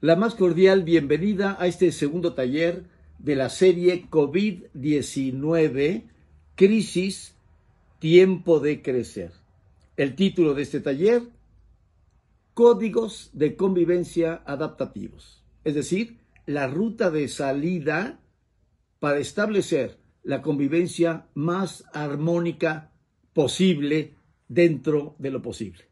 La más cordial bienvenida a este segundo taller de la serie COVID-19, Crisis, Tiempo de Crecer. El título de este taller, Códigos de Convivencia Adaptativos, es decir, la ruta de salida para establecer la convivencia más armónica posible dentro de lo posible.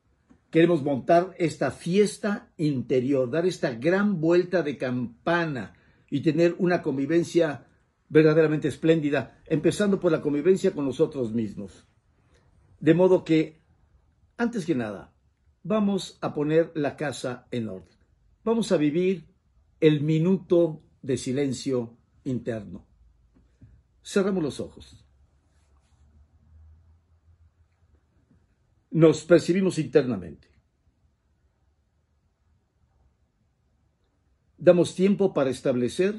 Queremos montar esta fiesta interior, dar esta gran vuelta de campana y tener una convivencia verdaderamente espléndida, empezando por la convivencia con nosotros mismos. De modo que, antes que nada, vamos a poner la casa en orden. Vamos a vivir el minuto de silencio interno. Cerramos los ojos. nos percibimos internamente. Damos tiempo para establecer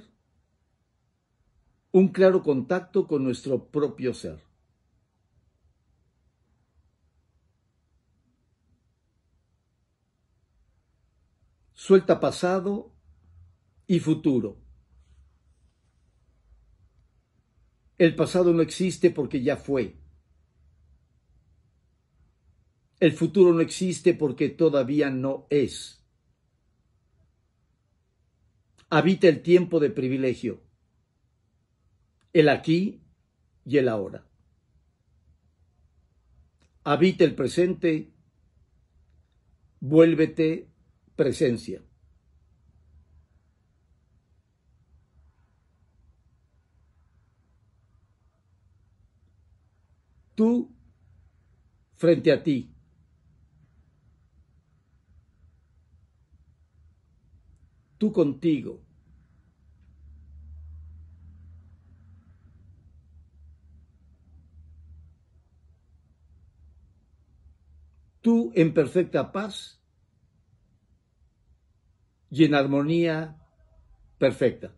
un claro contacto con nuestro propio ser. Suelta pasado y futuro. El pasado no existe porque ya fue. El futuro no existe porque todavía no es. Habita el tiempo de privilegio, el aquí y el ahora. Habita el presente, vuélvete presencia. Tú frente a ti tú contigo. Tú en perfecta paz y en armonía perfecta.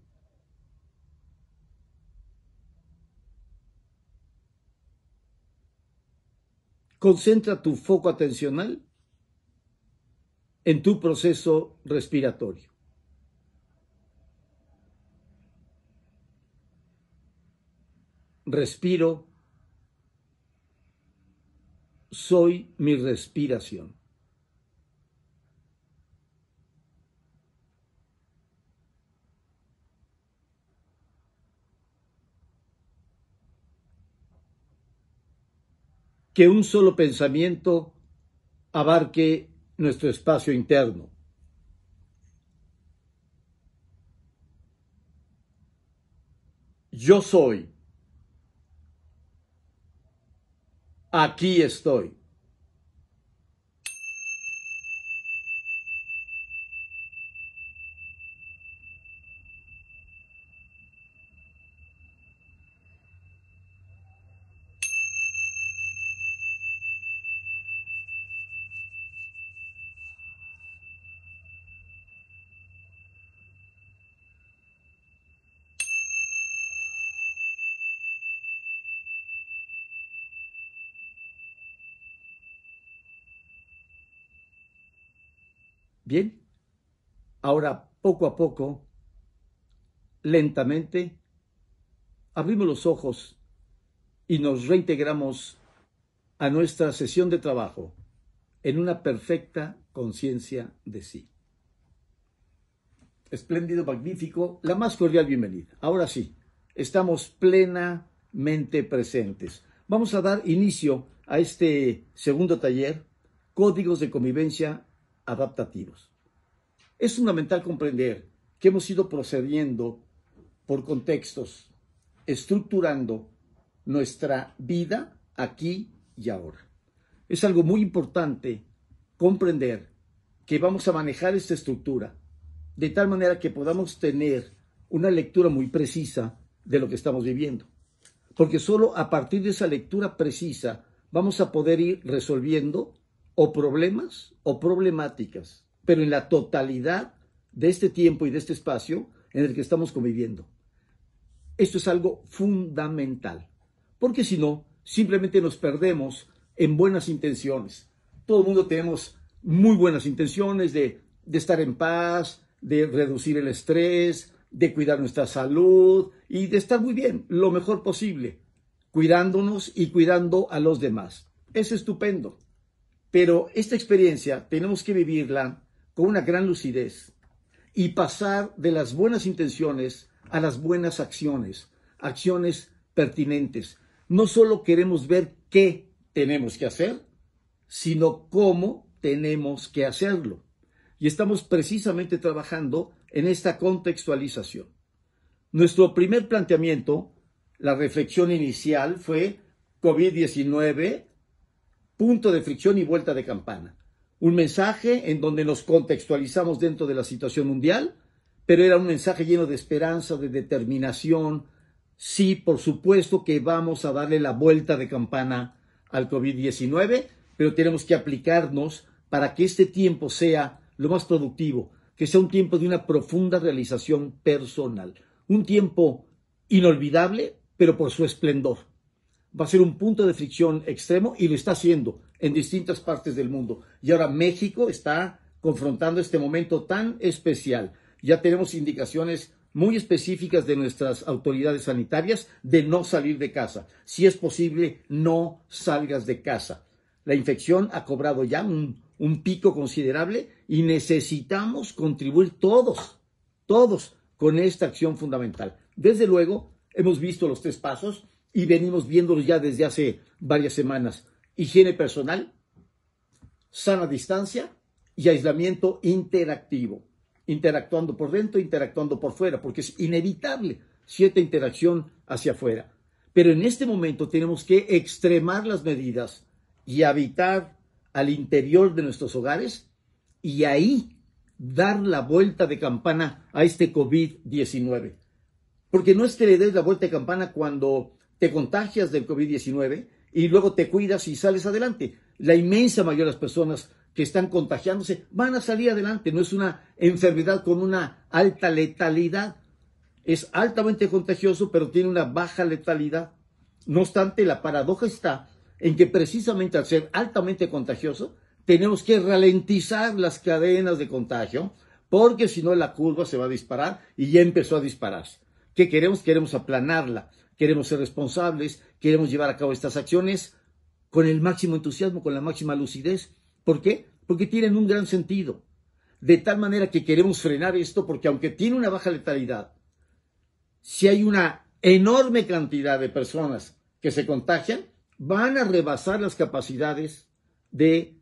Concentra tu foco atencional en tu proceso respiratorio. respiro, soy mi respiración. Que un solo pensamiento abarque nuestro espacio interno. Yo soy. aquí estoy. Bien, ahora poco a poco, lentamente, abrimos los ojos y nos reintegramos a nuestra sesión de trabajo en una perfecta conciencia de sí. Espléndido, magnífico, la más cordial bienvenida. Ahora sí, estamos plenamente presentes. Vamos a dar inicio a este segundo taller, Códigos de Convivencia adaptativos. Es fundamental comprender que hemos ido procediendo por contextos, estructurando nuestra vida aquí y ahora. Es algo muy importante comprender que vamos a manejar esta estructura de tal manera que podamos tener una lectura muy precisa de lo que estamos viviendo. Porque solo a partir de esa lectura precisa vamos a poder ir resolviendo o problemas o problemáticas, pero en la totalidad de este tiempo y de este espacio en el que estamos conviviendo. Esto es algo fundamental, porque si no, simplemente nos perdemos en buenas intenciones. Todo el mundo tenemos muy buenas intenciones de, de estar en paz, de reducir el estrés, de cuidar nuestra salud y de estar muy bien, lo mejor posible, cuidándonos y cuidando a los demás. Es estupendo. Pero esta experiencia tenemos que vivirla con una gran lucidez y pasar de las buenas intenciones a las buenas acciones, acciones pertinentes. No solo queremos ver qué tenemos que hacer, sino cómo tenemos que hacerlo. Y estamos precisamente trabajando en esta contextualización. Nuestro primer planteamiento, la reflexión inicial, fue COVID-19 punto de fricción y vuelta de campana. Un mensaje en donde nos contextualizamos dentro de la situación mundial, pero era un mensaje lleno de esperanza, de determinación. Sí, por supuesto que vamos a darle la vuelta de campana al COVID-19, pero tenemos que aplicarnos para que este tiempo sea lo más productivo, que sea un tiempo de una profunda realización personal, un tiempo inolvidable, pero por su esplendor va a ser un punto de fricción extremo y lo está haciendo en distintas partes del mundo. Y ahora México está confrontando este momento tan especial. Ya tenemos indicaciones muy específicas de nuestras autoridades sanitarias de no salir de casa. Si es posible, no salgas de casa. La infección ha cobrado ya un, pico considerable y necesitamos contribuir todos, todos, con esta acción fundamental. Desde luego, hemos visto los tres pasos, y venimos viéndolos ya desde hace varias semanas. Higiene personal, sana distancia y aislamiento interactivo. Interactuando por dentro, interactuando por fuera, porque es inevitable cierta interacción hacia afuera. Pero en este momento tenemos que extremar las medidas y habitar al interior de nuestros hogares y ahí dar la vuelta de campana a este COVID-19. Porque no es que le des la vuelta de campana cuando te contagias del COVID-19 y luego te cuidas y sales adelante. La inmensa mayoría de las personas que están contagiándose van a salir adelante. No es una enfermedad con una alta letalidad. Es altamente contagioso, pero tiene una baja letalidad. No obstante, la paradoja está en que precisamente al ser altamente contagioso, tenemos que ralentizar las cadenas de contagio, porque si no la curva se va a disparar y ya empezó a dispararse. ¿Qué queremos? Queremos aplanarla queremos ser responsables, queremos llevar a cabo estas acciones con el máximo entusiasmo, con la máxima lucidez. ¿Por qué? Porque tienen un gran sentido. De tal manera que queremos frenar esto porque aunque tiene una baja letalidad, si hay una enorme cantidad de personas que se contagian, van a rebasar las capacidades de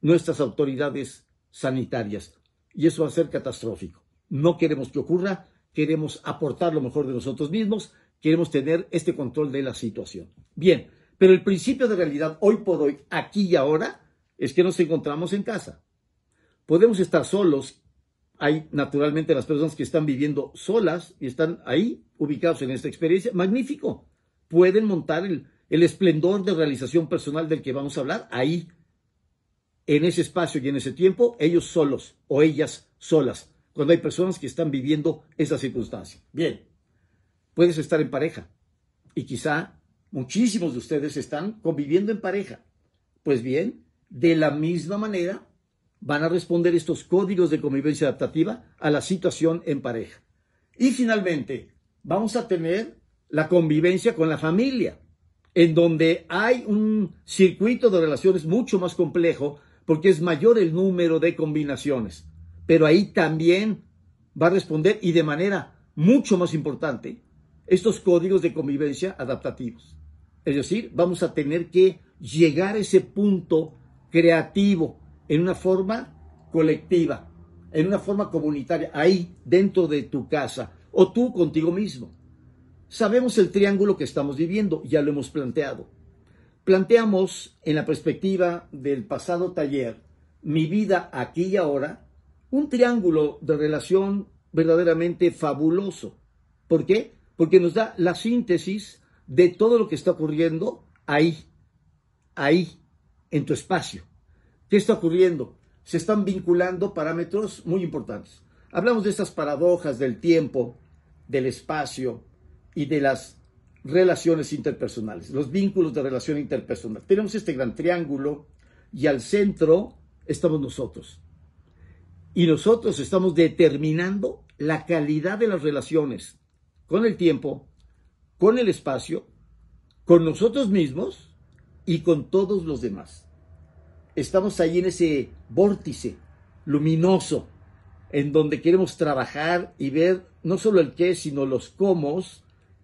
nuestras autoridades sanitarias. Y eso va a ser catastrófico. No queremos que ocurra, queremos aportar lo mejor de nosotros mismos, Queremos tener este control de la situación. Bien, pero el principio de realidad hoy por hoy, aquí y ahora, es que nos encontramos en casa. Podemos estar solos. Hay naturalmente las personas que están viviendo solas y están ahí ubicados en esta experiencia. Magnífico. Pueden montar el, esplendor de realización personal del que vamos a hablar ahí, en ese espacio y en ese tiempo, ellos solos o ellas solas, cuando hay personas que están viviendo esa circunstancia. Bien, puedes estar en pareja y quizá muchísimos de ustedes están conviviendo en pareja. Pues bien, de la misma manera van a responder estos códigos de convivencia adaptativa a la situación en pareja. Y finalmente, vamos a tener la convivencia con la familia, en donde hay un circuito de relaciones mucho más complejo porque es mayor el número de combinaciones. Pero ahí también va a responder y de manera mucho más importante estos códigos de convivencia adaptativos. Es decir, vamos a tener que llegar a ese punto creativo en una forma colectiva, en una forma comunitaria, ahí dentro de tu casa o tú contigo mismo. Sabemos el triángulo que estamos viviendo, ya lo hemos planteado. Planteamos en la perspectiva del pasado taller, mi vida aquí y ahora, un triángulo de relación verdaderamente fabuloso. ¿Por qué? porque nos da la síntesis de todo lo que está ocurriendo ahí, ahí, en tu espacio. ¿Qué está ocurriendo? Se están vinculando parámetros muy importantes. Hablamos de estas paradojas del tiempo, del espacio y de las relaciones interpersonales, los vínculos de relación interpersonal. Tenemos este gran triángulo y al centro estamos nosotros. Y nosotros estamos determinando la calidad de las relaciones con el tiempo, con el espacio, con nosotros mismos y con todos los demás. Estamos ahí en ese vórtice luminoso en donde queremos trabajar y ver no solo el qué, sino los cómo,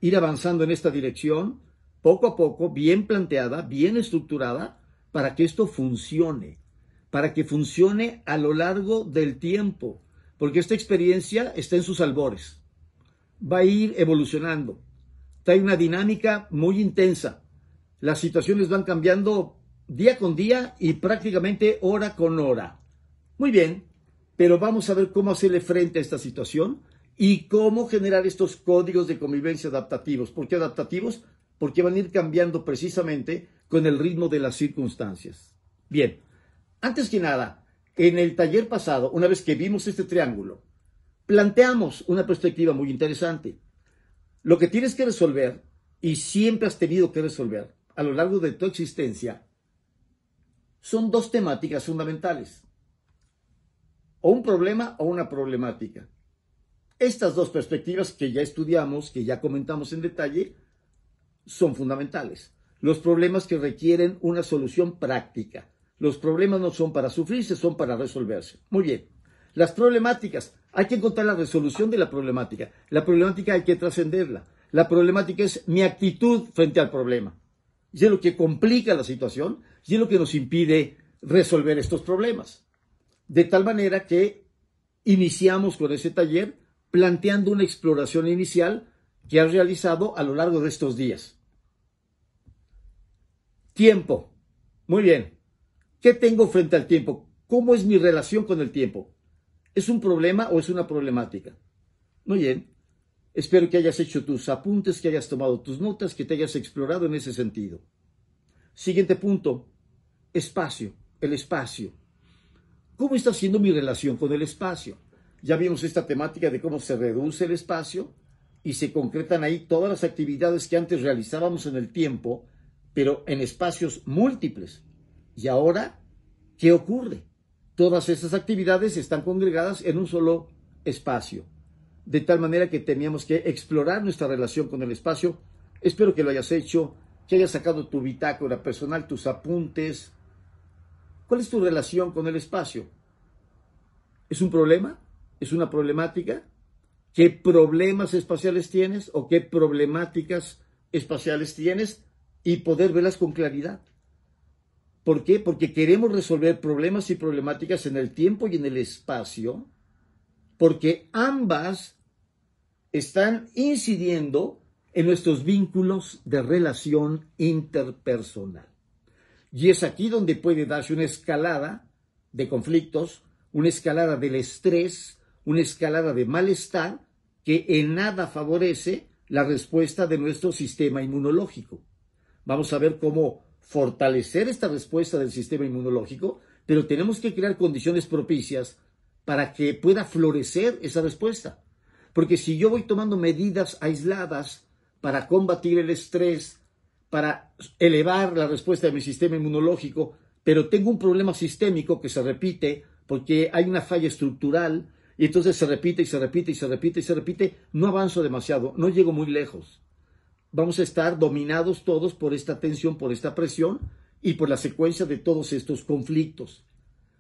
ir avanzando en esta dirección, poco a poco, bien planteada, bien estructurada, para que esto funcione, para que funcione a lo largo del tiempo, porque esta experiencia está en sus albores va a ir evolucionando. Hay una dinámica muy intensa. Las situaciones van cambiando día con día y prácticamente hora con hora. Muy bien, pero vamos a ver cómo hacerle frente a esta situación y cómo generar estos códigos de convivencia adaptativos. ¿Por qué adaptativos? Porque van a ir cambiando precisamente con el ritmo de las circunstancias. Bien, antes que nada, en el taller pasado, una vez que vimos este triángulo, planteamos una perspectiva muy interesante. Lo que tienes que resolver, y siempre has tenido que resolver a lo largo de tu existencia, son dos temáticas fundamentales. O un problema o una problemática. Estas dos perspectivas que ya estudiamos, que ya comentamos en detalle, son fundamentales. Los problemas que requieren una solución práctica. Los problemas no son para sufrirse, son para resolverse. Muy bien. Las problemáticas hay que encontrar la resolución de la problemática. La problemática hay que trascenderla. La problemática es mi actitud frente al problema. Y es lo que complica la situación y es lo que nos impide resolver estos problemas. De tal manera que iniciamos con ese taller planteando una exploración inicial que ha realizado a lo largo de estos días. Tiempo. Muy bien. ¿Qué tengo frente al tiempo? ¿Cómo es mi relación con el tiempo? ¿Es un problema o es una problemática? Muy bien. Espero que hayas hecho tus apuntes, que hayas tomado tus notas, que te hayas explorado en ese sentido. Siguiente punto. Espacio. El espacio. ¿Cómo está siendo mi relación con el espacio? Ya vimos esta temática de cómo se reduce el espacio y se concretan ahí todas las actividades que antes realizábamos en el tiempo, pero en espacios múltiples. Y ahora, ¿qué ocurre? Todas esas actividades están congregadas en un solo espacio, de tal manera que teníamos que explorar nuestra relación con el espacio. Espero que lo hayas hecho, que hayas sacado tu bitácora personal, tus apuntes. ¿Cuál es tu relación con el espacio? ¿Es un problema? ¿Es una problemática? ¿Qué problemas espaciales tienes o qué problemáticas espaciales tienes? Y poder verlas con claridad. ¿Por qué? Porque queremos resolver problemas y problemáticas en el tiempo y en el espacio, porque ambas están incidiendo en nuestros vínculos de relación interpersonal. Y es aquí donde puede darse una escalada de conflictos, una escalada del estrés, una escalada de malestar que en nada favorece la respuesta de nuestro sistema inmunológico. Vamos a ver cómo fortalecer esta respuesta del sistema inmunológico, pero tenemos que crear condiciones propicias para que pueda florecer esa respuesta. Porque si yo voy tomando medidas aisladas para combatir el estrés, para elevar la respuesta de mi sistema inmunológico, pero tengo un problema sistémico que se repite porque hay una falla estructural y entonces se repite y se repite y se repite y se repite, no avanzo demasiado, no llego muy lejos vamos a estar dominados todos por esta tensión, por esta presión y por la secuencia de todos estos conflictos.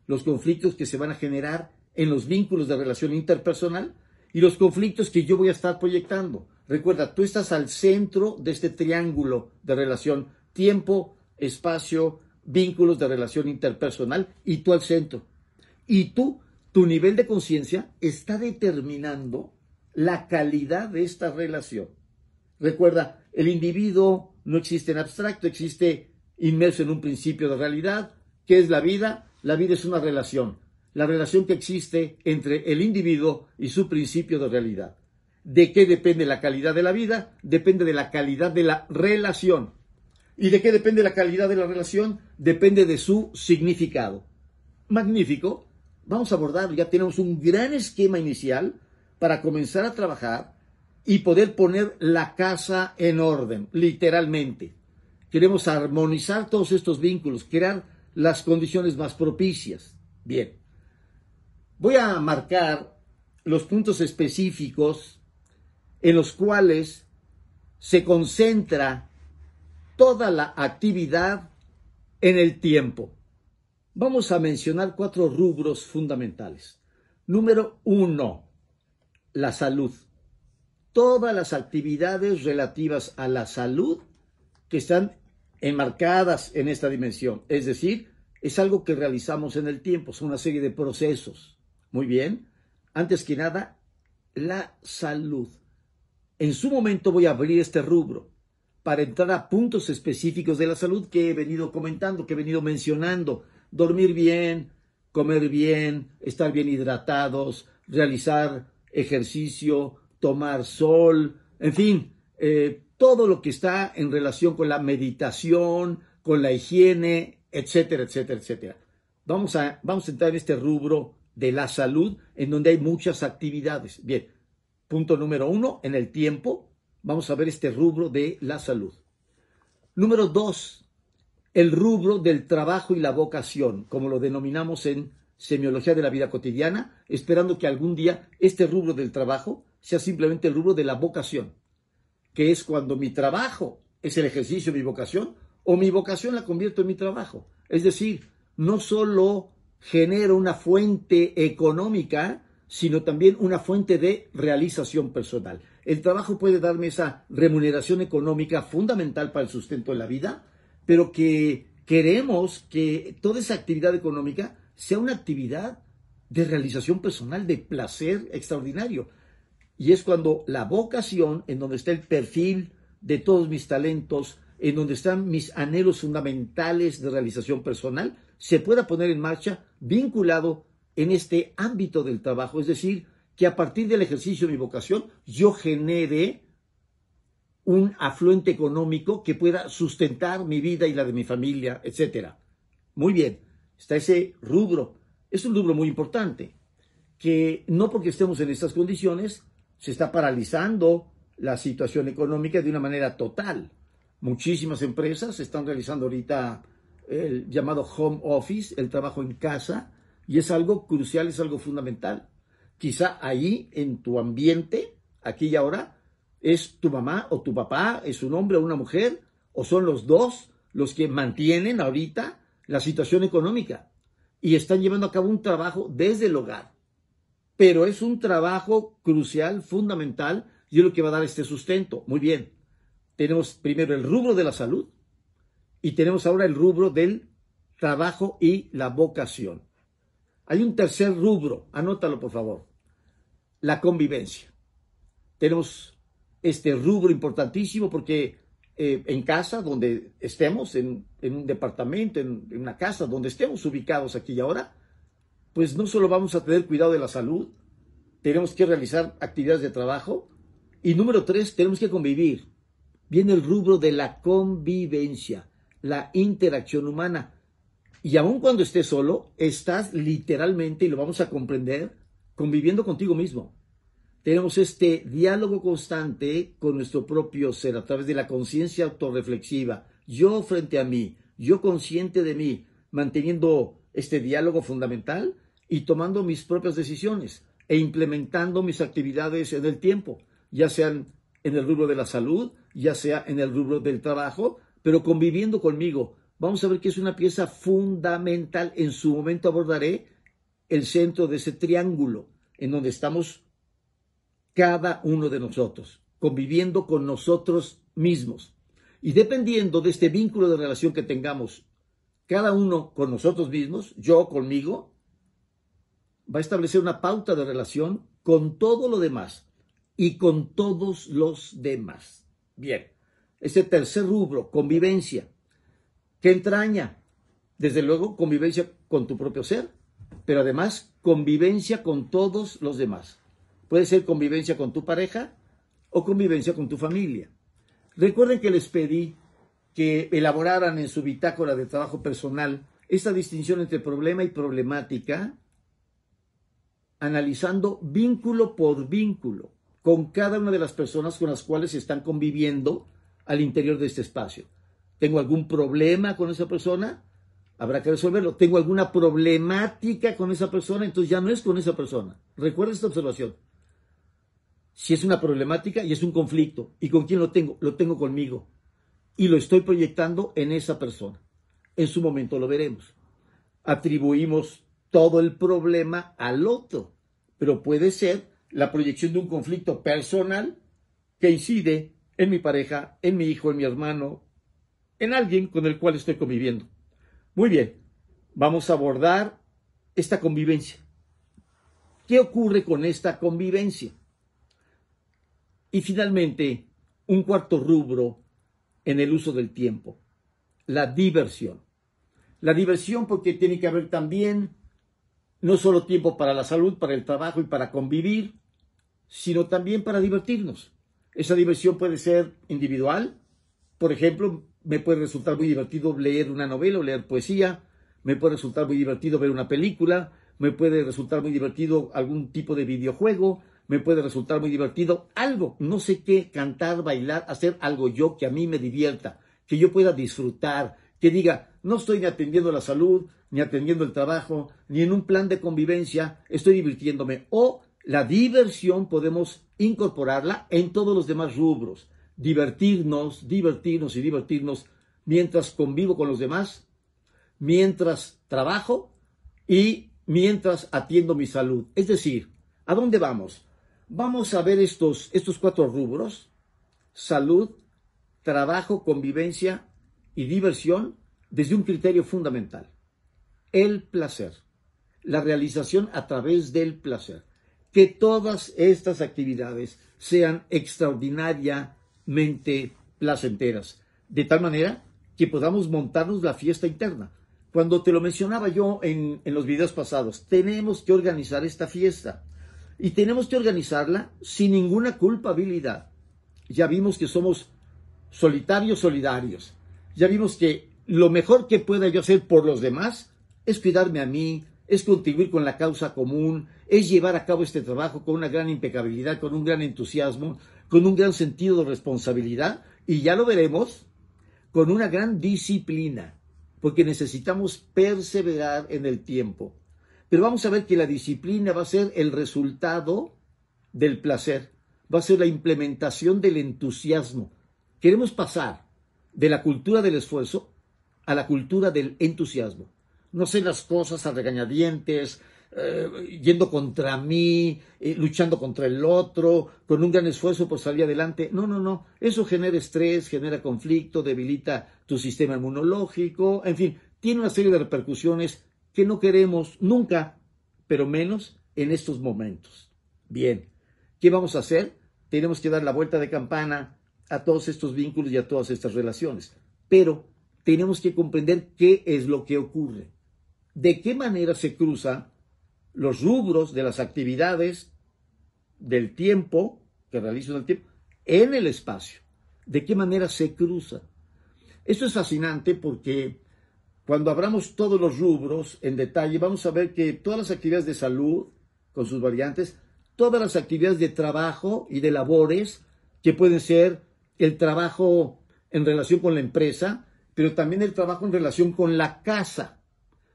Los conflictos que se van a generar en los vínculos de relación interpersonal y los conflictos que yo voy a estar proyectando. Recuerda, tú estás al centro de este triángulo de relación, tiempo, espacio, vínculos de relación interpersonal y tú al centro. Y tú, tu nivel de conciencia está determinando la calidad de esta relación. Recuerda, el individuo no existe en abstracto, existe inmerso en un principio de realidad, que es la vida. La vida es una relación, la relación que existe entre el individuo y su principio de realidad. ¿De qué depende la calidad de la vida? Depende de la calidad de la relación. ¿Y de qué depende la calidad de la relación? Depende de su significado. Magnífico. Vamos a abordar, ya tenemos un gran esquema inicial para comenzar a trabajar y poder poner la casa en orden, literalmente. Queremos armonizar todos estos vínculos, crear las condiciones más propicias. Bien, voy a marcar los puntos específicos en los cuales se concentra toda la actividad en el tiempo. Vamos a mencionar cuatro rubros fundamentales. Número uno, la salud todas las actividades relativas a la salud que están enmarcadas en esta dimensión. Es decir, es algo que realizamos en el tiempo, son una serie de procesos. Muy bien. Antes que nada, la salud. En su momento voy a abrir este rubro para entrar a puntos específicos de la salud que he venido comentando, que he venido mencionando. Dormir bien, comer bien, estar bien hidratados, realizar ejercicio, tomar sol, en fin, eh, todo lo que está en relación con la meditación, con la higiene, etcétera, etcétera, etcétera. Vamos a, vamos a entrar en este rubro de la salud, en donde hay muchas actividades. Bien, punto número uno, en el tiempo, vamos a ver este rubro de la salud. Número dos, el rubro del trabajo y la vocación, como lo denominamos en semiología de la vida cotidiana, esperando que algún día este rubro del trabajo sea simplemente el rubro de la vocación, que es cuando mi trabajo es el ejercicio de mi vocación o mi vocación la convierto en mi trabajo. Es decir, no solo genero una fuente económica, sino también una fuente de realización personal. El trabajo puede darme esa remuneración económica fundamental para el sustento de la vida, pero que queremos que toda esa actividad económica sea una actividad de realización personal, de placer extraordinario. Y es cuando la vocación, en donde está el perfil de todos mis talentos, en donde están mis anhelos fundamentales de realización personal, se pueda poner en marcha vinculado en este ámbito del trabajo. Es decir, que a partir del ejercicio de mi vocación yo genere un afluente económico que pueda sustentar mi vida y la de mi familia, etcétera. Muy bien está ese rubro. Es un rubro muy importante, que no porque estemos en estas condiciones se está paralizando la situación económica de una manera total. Muchísimas empresas están realizando ahorita el llamado home office, el trabajo en casa, y es algo crucial, es algo fundamental. Quizá ahí, en tu ambiente, aquí y ahora, es tu mamá o tu papá, es un hombre o una mujer, o son los dos los que mantienen ahorita la situación económica y están llevando a cabo un trabajo desde el hogar. Pero es un trabajo crucial, fundamental, y es lo que va a dar este sustento. Muy bien, tenemos primero el rubro de la salud y tenemos ahora el rubro del trabajo y la vocación. Hay un tercer rubro, anótalo por favor, la convivencia. Tenemos este rubro importantísimo porque eh, en casa, donde estemos, en, un departamento, en, en, una casa, donde estemos ubicados aquí y ahora, pues no solo vamos a tener cuidado de la salud, tenemos que realizar actividades de trabajo y número tres, tenemos que convivir. Viene el rubro de la convivencia, la interacción humana. Y aun cuando estés solo, estás literalmente, y lo vamos a comprender, conviviendo contigo mismo tenemos este diálogo constante con nuestro propio ser a través de la conciencia autorreflexiva, yo frente a mí, yo consciente de mí, manteniendo este diálogo fundamental y tomando mis propias decisiones e implementando mis actividades en el tiempo, ya sean en el rubro de la salud, ya sea en el rubro del trabajo, pero conviviendo conmigo. Vamos a ver que es una pieza fundamental. En su momento abordaré el centro de ese triángulo en donde estamos cada uno de nosotros, conviviendo con nosotros mismos. Y dependiendo de este vínculo de relación que tengamos, cada uno con nosotros mismos, yo conmigo, va a establecer una pauta de relación con todo lo demás y con todos los demás. Bien, este tercer rubro, convivencia, que entraña? Desde luego, convivencia con tu propio ser, pero además convivencia con todos los demás. Puede ser convivencia con tu pareja o convivencia con tu familia. Recuerden que les pedí que elaboraran en su bitácora de trabajo personal esta distinción entre problema y problemática, analizando vínculo por vínculo con cada una de las personas con las cuales están conviviendo al interior de este espacio. ¿Tengo algún problema con esa persona? Habrá que resolverlo. ¿Tengo alguna problemática con esa persona? Entonces ya no es con esa persona. Recuerda esta observación si es una problemática y es un conflicto. ¿Y con quién lo tengo? Lo tengo conmigo. Y lo estoy proyectando en esa persona. En su momento lo veremos. Atribuimos todo el problema al otro, pero puede ser la proyección de un conflicto personal que incide en mi pareja, en mi hijo, en mi hermano, en alguien con el cual estoy conviviendo. Muy bien, vamos a abordar esta convivencia. ¿Qué ocurre con esta convivencia? Y finalmente, un cuarto rubro en el uso del tiempo, la diversión. La diversión porque tiene que haber también no solo tiempo para la salud, para el trabajo y para convivir, sino también para divertirnos. Esa diversión puede ser individual. Por ejemplo, me puede resultar muy divertido leer una novela o leer poesía, me puede resultar muy divertido ver una película, me puede resultar muy divertido algún tipo de videojuego, me puede resultar muy divertido. Algo, no sé qué, cantar, bailar, hacer algo yo que a mí me divierta, que yo pueda disfrutar, que diga, no estoy ni atendiendo la salud, ni atendiendo el trabajo, ni en un plan de convivencia, estoy divirtiéndome. O la diversión podemos incorporarla en todos los demás rubros. Divertirnos, divertirnos y divertirnos mientras convivo con los demás, mientras trabajo y mientras atiendo mi salud. Es decir, ¿a dónde vamos? Vamos a ver estos, cuatro rubros, salud, trabajo, convivencia y diversión, desde un criterio fundamental, el placer, la realización a través del placer. Que todas estas actividades sean extraordinariamente placenteras, de tal manera que podamos montarnos la fiesta interna. Cuando te lo mencionaba yo en, en los videos pasados, tenemos que organizar esta fiesta y tenemos que organizarla sin ninguna culpabilidad. Ya vimos que somos solitarios, solidarios. Ya vimos que lo mejor que pueda yo hacer por los demás es cuidarme a mí, es contribuir con la causa común, es llevar a cabo este trabajo con una gran impecabilidad, con un gran entusiasmo, con un gran sentido de responsabilidad y ya lo veremos con una gran disciplina, porque necesitamos perseverar en el tiempo. Pero vamos a ver que la disciplina va a ser el resultado del placer, va a ser la implementación del entusiasmo. Queremos pasar de la cultura del esfuerzo a la cultura del entusiasmo. No sé las cosas a regañadientes, eh, yendo contra mí, eh, luchando contra el otro, con un gran esfuerzo por salir adelante. No, no, no. Eso genera estrés, genera conflicto, debilita tu sistema inmunológico, en fin, tiene una serie de repercusiones que no queremos nunca, pero menos en estos momentos. Bien, ¿qué vamos a hacer? Tenemos que dar la vuelta de campana a todos estos vínculos y a todas estas relaciones, pero tenemos que comprender qué es lo que ocurre, de qué manera se cruzan los rubros de las actividades del tiempo que realizan el tiempo en el espacio, de qué manera se cruza. Esto es fascinante porque cuando abramos todos los rubros en detalle, vamos a ver que todas las actividades de salud, con sus variantes, todas las actividades de trabajo y de labores, que pueden ser el trabajo en relación con la empresa, pero también el trabajo en relación con la casa.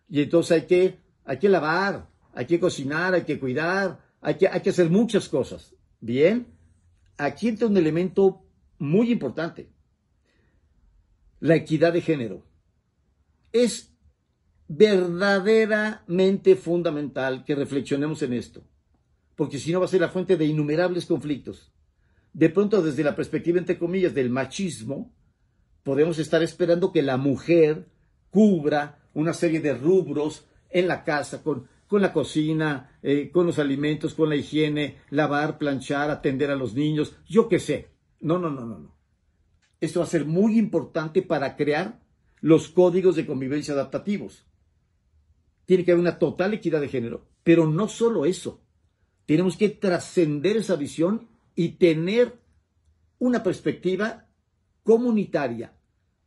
Y entonces hay que, hay que lavar, hay que cocinar, hay que cuidar, que, hay que hacer muchas cosas. Bien, aquí entra un elemento muy importante, la equidad de género. Es verdaderamente fundamental que reflexionemos en esto, porque si no va a ser la fuente de innumerables conflictos. De pronto, desde la perspectiva, entre comillas, del machismo, podemos estar esperando que la mujer cubra una serie de rubros en la casa, con, con la cocina, eh, con los alimentos, con la higiene, lavar, planchar, atender a los niños, yo qué sé. No, no, no, no, no. Esto va a ser muy importante para crear los códigos de convivencia adaptativos. Tiene que haber una total equidad de género, pero no solo eso. Tenemos que trascender esa visión y tener una perspectiva comunitaria.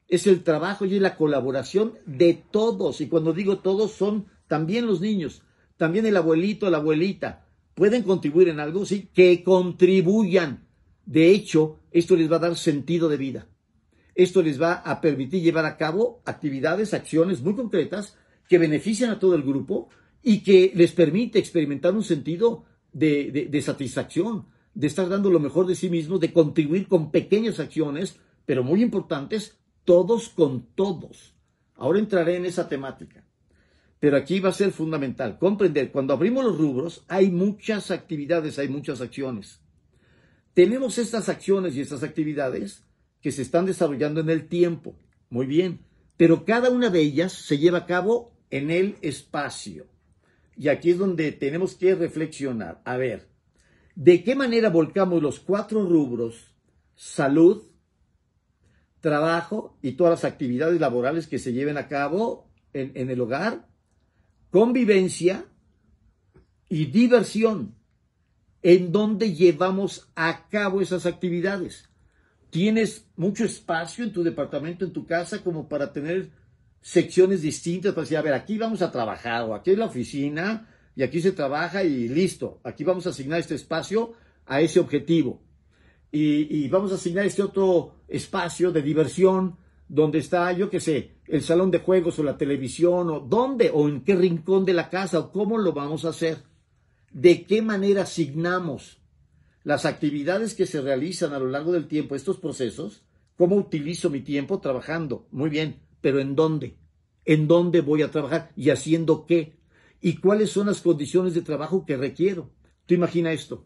Es el trabajo y la colaboración de todos. Y cuando digo todos, son también los niños, también el abuelito, la abuelita. Pueden contribuir en algo, sí, que contribuyan. De hecho, esto les va a dar sentido de vida. Esto les va a permitir llevar a cabo actividades, acciones muy concretas que benefician a todo el grupo y que les permite experimentar un sentido de, satisfacción, de estar dando lo mejor de sí mismo, de contribuir con pequeñas acciones, pero muy importantes, todos con todos. Ahora entraré en esa temática. Pero aquí va a ser fundamental comprender, cuando abrimos los rubros, hay muchas actividades, hay muchas acciones. Tenemos estas acciones y estas actividades que se están desarrollando en el tiempo. Muy bien. Pero cada una de ellas se lleva a cabo en el espacio. Y aquí es donde tenemos que reflexionar. A ver, ¿de qué manera volcamos los cuatro rubros, salud, trabajo y todas las actividades laborales que se lleven a cabo en, el hogar, convivencia y diversión? ¿En dónde llevamos a cabo esas actividades? tienes mucho espacio en tu departamento, en tu casa, como para tener secciones distintas, para decir, a ver, aquí vamos a trabajar, o aquí es la oficina, y aquí se trabaja y listo, aquí vamos a asignar este espacio a ese objetivo. Y, vamos a asignar este otro espacio de diversión, donde está, yo qué sé, el salón de juegos o la televisión, o dónde, o en qué rincón de la casa, o cómo lo vamos a hacer. ¿De qué manera asignamos? las actividades que se realizan a lo largo del tiempo, estos procesos, cómo utilizo mi tiempo trabajando. Muy bien, pero ¿en dónde? ¿En dónde voy a trabajar y haciendo qué? ¿Y cuáles son las condiciones de trabajo que requiero? Tú imagina esto.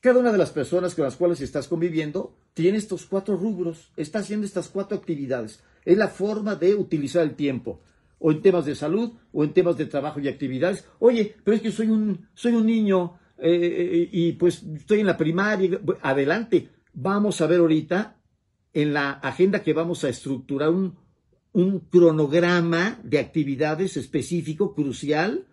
Cada una de las personas con las cuales estás conviviendo tiene estos cuatro rubros, está haciendo estas cuatro actividades. Es la forma de utilizar el tiempo, o en temas de salud, o en temas de trabajo y actividades. Oye, pero es que soy un, soy un niño, eh, eh, y pues estoy en la primaria, pues, adelante. Vamos a ver ahorita en la agenda que vamos a estructurar un, un cronograma de actividades específico, crucial,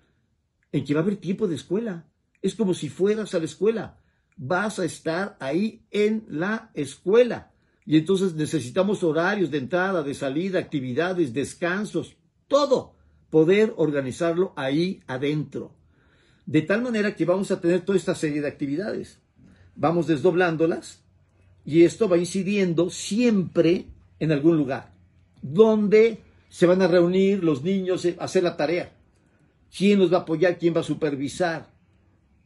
en que va a haber tiempo de escuela. Es como si fueras a la escuela. Vas a estar ahí en la escuela. Y entonces necesitamos horarios de entrada, de salida, actividades, descansos, todo. Poder organizarlo ahí adentro. De tal manera que vamos a tener toda esta serie de actividades. Vamos desdoblándolas y esto va incidiendo siempre en algún lugar, ¿Dónde se van a reunir los niños a hacer la tarea. ¿Quién los va a apoyar? ¿Quién va a supervisar?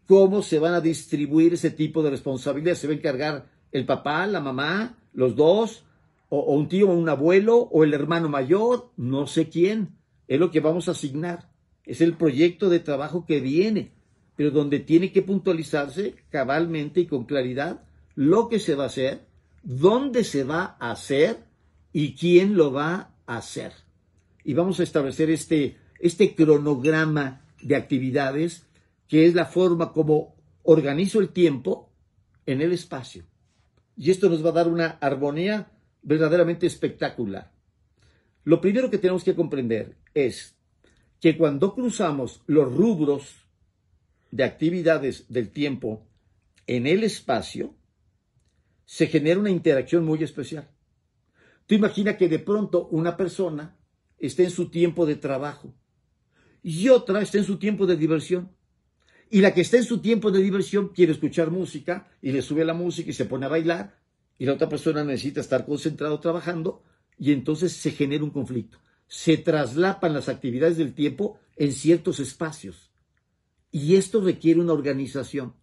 ¿Cómo se van a distribuir ese tipo de responsabilidades? ¿Se va a encargar el papá, la mamá, los dos, o, o un tío o un abuelo, o el hermano mayor? No sé quién. Es lo que vamos a asignar es el proyecto de trabajo que viene, pero donde tiene que puntualizarse cabalmente y con claridad lo que se va a hacer, dónde se va a hacer y quién lo va a hacer. Y vamos a establecer este, este cronograma de actividades que es la forma como organizo el tiempo en el espacio. Y esto nos va a dar una armonía verdaderamente espectacular. Lo primero que tenemos que comprender es que cuando cruzamos los rubros de actividades del tiempo en el espacio, se genera una interacción muy especial. Tú imagina que de pronto una persona esté en su tiempo de trabajo y otra está en su tiempo de diversión. Y la que está en su tiempo de diversión quiere escuchar música y le sube la música y se pone a bailar y la otra persona necesita estar concentrado trabajando y entonces se genera un conflicto se traslapan las actividades del tiempo en ciertos espacios. Y esto requiere una organización,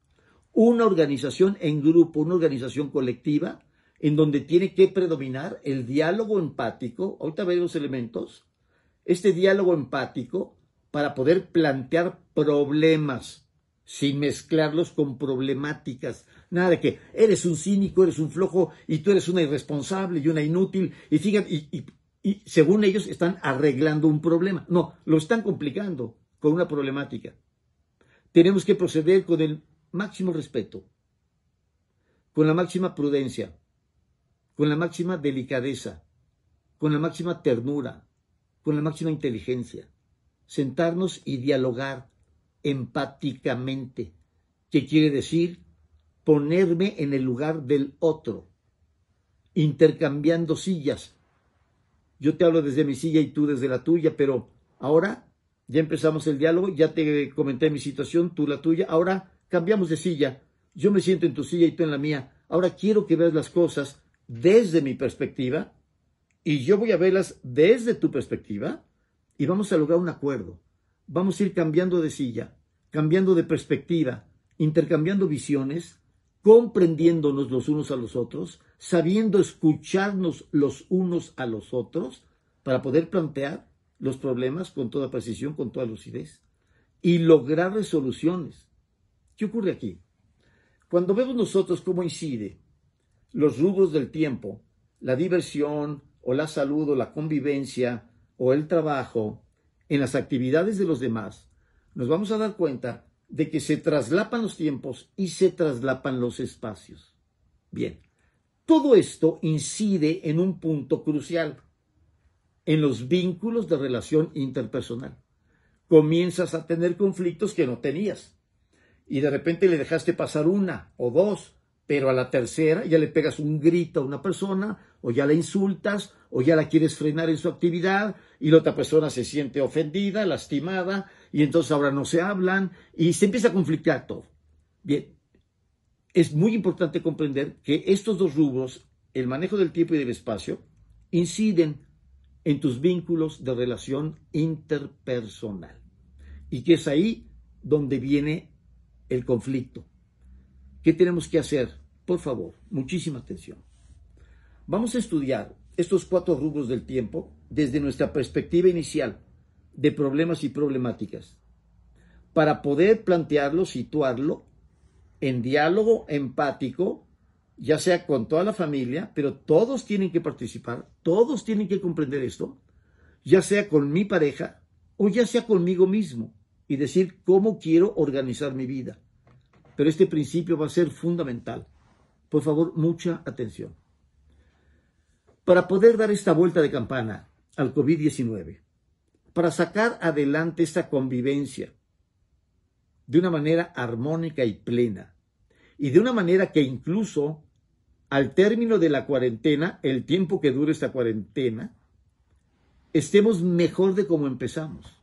una organización en grupo, una organización colectiva, en donde tiene que predominar el diálogo empático, ahorita veo los elementos, este diálogo empático para poder plantear problemas sin mezclarlos con problemáticas. Nada de que eres un cínico, eres un flojo y tú eres una irresponsable y una inútil. Y fíjate, y, y según ellos están arreglando un problema. No, lo están complicando con una problemática. Tenemos que proceder con el máximo respeto, con la máxima prudencia, con la máxima delicadeza, con la máxima ternura, con la máxima inteligencia. Sentarnos y dialogar empáticamente, que quiere decir ponerme en el lugar del otro, intercambiando sillas, yo te hablo desde mi silla y tú desde la tuya, pero ahora ya empezamos el diálogo, ya te comenté mi situación, tú la tuya, ahora cambiamos de silla, yo me siento en tu silla y tú en la mía, ahora quiero que veas las cosas desde mi perspectiva y yo voy a verlas desde tu perspectiva y vamos a lograr un acuerdo, vamos a ir cambiando de silla, cambiando de perspectiva, intercambiando visiones comprendiéndonos los unos a los otros, sabiendo escucharnos los unos a los otros, para poder plantear los problemas con toda precisión, con toda lucidez, y lograr resoluciones. ¿Qué ocurre aquí? Cuando vemos nosotros cómo incide los rubros del tiempo, la diversión o la salud o la convivencia o el trabajo en las actividades de los demás, nos vamos a dar cuenta de que se traslapan los tiempos y se traslapan los espacios. Bien, todo esto incide en un punto crucial, en los vínculos de relación interpersonal. Comienzas a tener conflictos que no tenías y de repente le dejaste pasar una o dos pero a la tercera ya le pegas un grito a una persona, o ya la insultas, o ya la quieres frenar en su actividad, y la otra persona se siente ofendida, lastimada, y entonces ahora no se hablan, y se empieza a conflictar todo. Bien, es muy importante comprender que estos dos rubros, el manejo del tiempo y del espacio, inciden en tus vínculos de relación interpersonal, y que es ahí donde viene el conflicto ¿Qué tenemos que hacer? Por favor, muchísima atención. Vamos a estudiar estos cuatro rubros del tiempo desde nuestra perspectiva inicial de problemas y problemáticas para poder plantearlo, situarlo en diálogo empático, ya sea con toda la familia, pero todos tienen que participar, todos tienen que comprender esto, ya sea con mi pareja o ya sea conmigo mismo, y decir cómo quiero organizar mi vida pero este principio va a ser fundamental. Por favor, mucha atención. Para poder dar esta vuelta de campana al COVID-19, para sacar adelante esta convivencia de una manera armónica y plena, y de una manera que incluso al término de la cuarentena, el tiempo que dure esta cuarentena, estemos mejor de como empezamos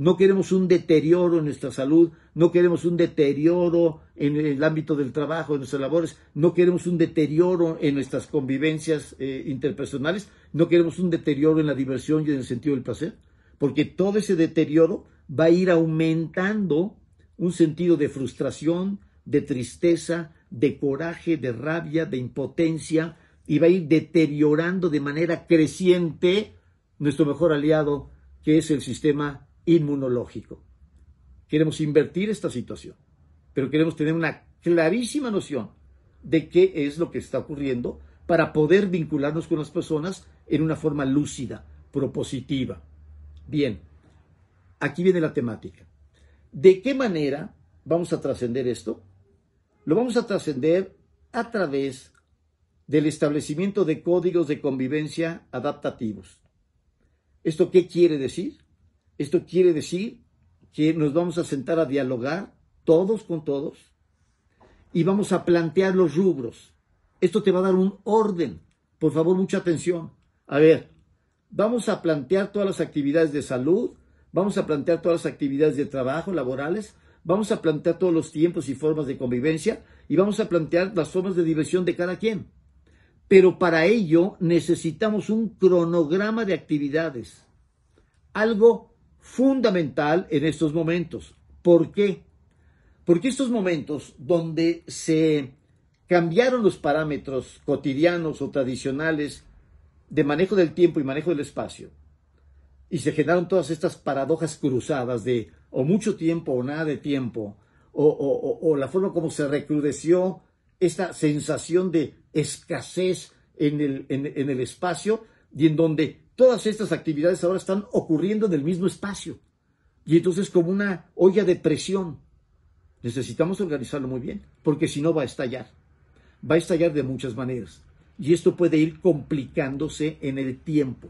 no queremos un deterioro en nuestra salud, no queremos un deterioro en el ámbito del trabajo, en nuestras labores, no queremos un deterioro en nuestras convivencias eh, interpersonales, no queremos un deterioro en la diversión y en el sentido del placer, porque todo ese deterioro va a ir aumentando un sentido de frustración, de tristeza, de coraje, de rabia, de impotencia, y va a ir deteriorando de manera creciente nuestro mejor aliado, que es el sistema inmunológico. Queremos invertir esta situación, pero queremos tener una clarísima noción de qué es lo que está ocurriendo para poder vincularnos con las personas en una forma lúcida, propositiva. Bien, aquí viene la temática. ¿De qué manera vamos a trascender esto? Lo vamos a trascender a través del establecimiento de códigos de convivencia adaptativos. ¿Esto qué quiere decir? Esto quiere decir que nos vamos a sentar a dialogar todos con todos y vamos a plantear los rubros. Esto te va a dar un orden. Por favor, mucha atención. A ver, vamos a plantear todas las actividades de salud, vamos a plantear todas las actividades de trabajo laborales, vamos a plantear todos los tiempos y formas de convivencia y vamos a plantear las formas de diversión de cada quien. Pero para ello necesitamos un cronograma de actividades, algo fundamental en estos momentos. ¿Por qué? Porque estos momentos donde se cambiaron los parámetros cotidianos o tradicionales de manejo del tiempo y manejo del espacio, y se generaron todas estas paradojas cruzadas de o mucho tiempo o nada de tiempo, o, o, la forma como se recrudeció esta sensación de escasez en el, en el espacio y en donde todas estas actividades ahora están ocurriendo en el mismo espacio. Y entonces como una olla de presión. Necesitamos organizarlo muy bien, porque si no va a estallar. Va a estallar de muchas maneras. Y esto puede ir complicándose en el tiempo.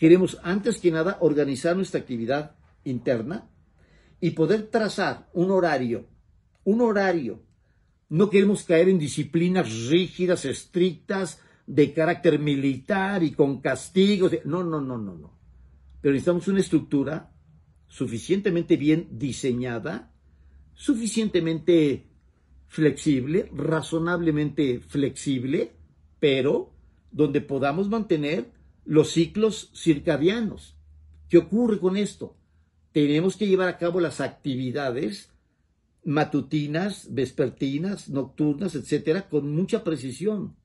Queremos, antes que nada, organizar nuestra actividad interna y poder trazar un horario. Un horario. No queremos caer en disciplinas rígidas, estrictas, de carácter militar y con castigos. No, no, no, no, no. Pero necesitamos una estructura suficientemente bien diseñada, suficientemente flexible, razonablemente flexible, pero donde podamos mantener los ciclos circadianos. ¿Qué ocurre con esto? Tenemos que llevar a cabo las actividades matutinas, vespertinas, nocturnas, etcétera, con mucha precisión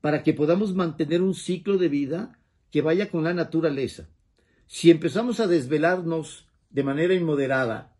para que podamos mantener un ciclo de vida que vaya con la naturaleza. Si empezamos a desvelarnos de manera inmoderada,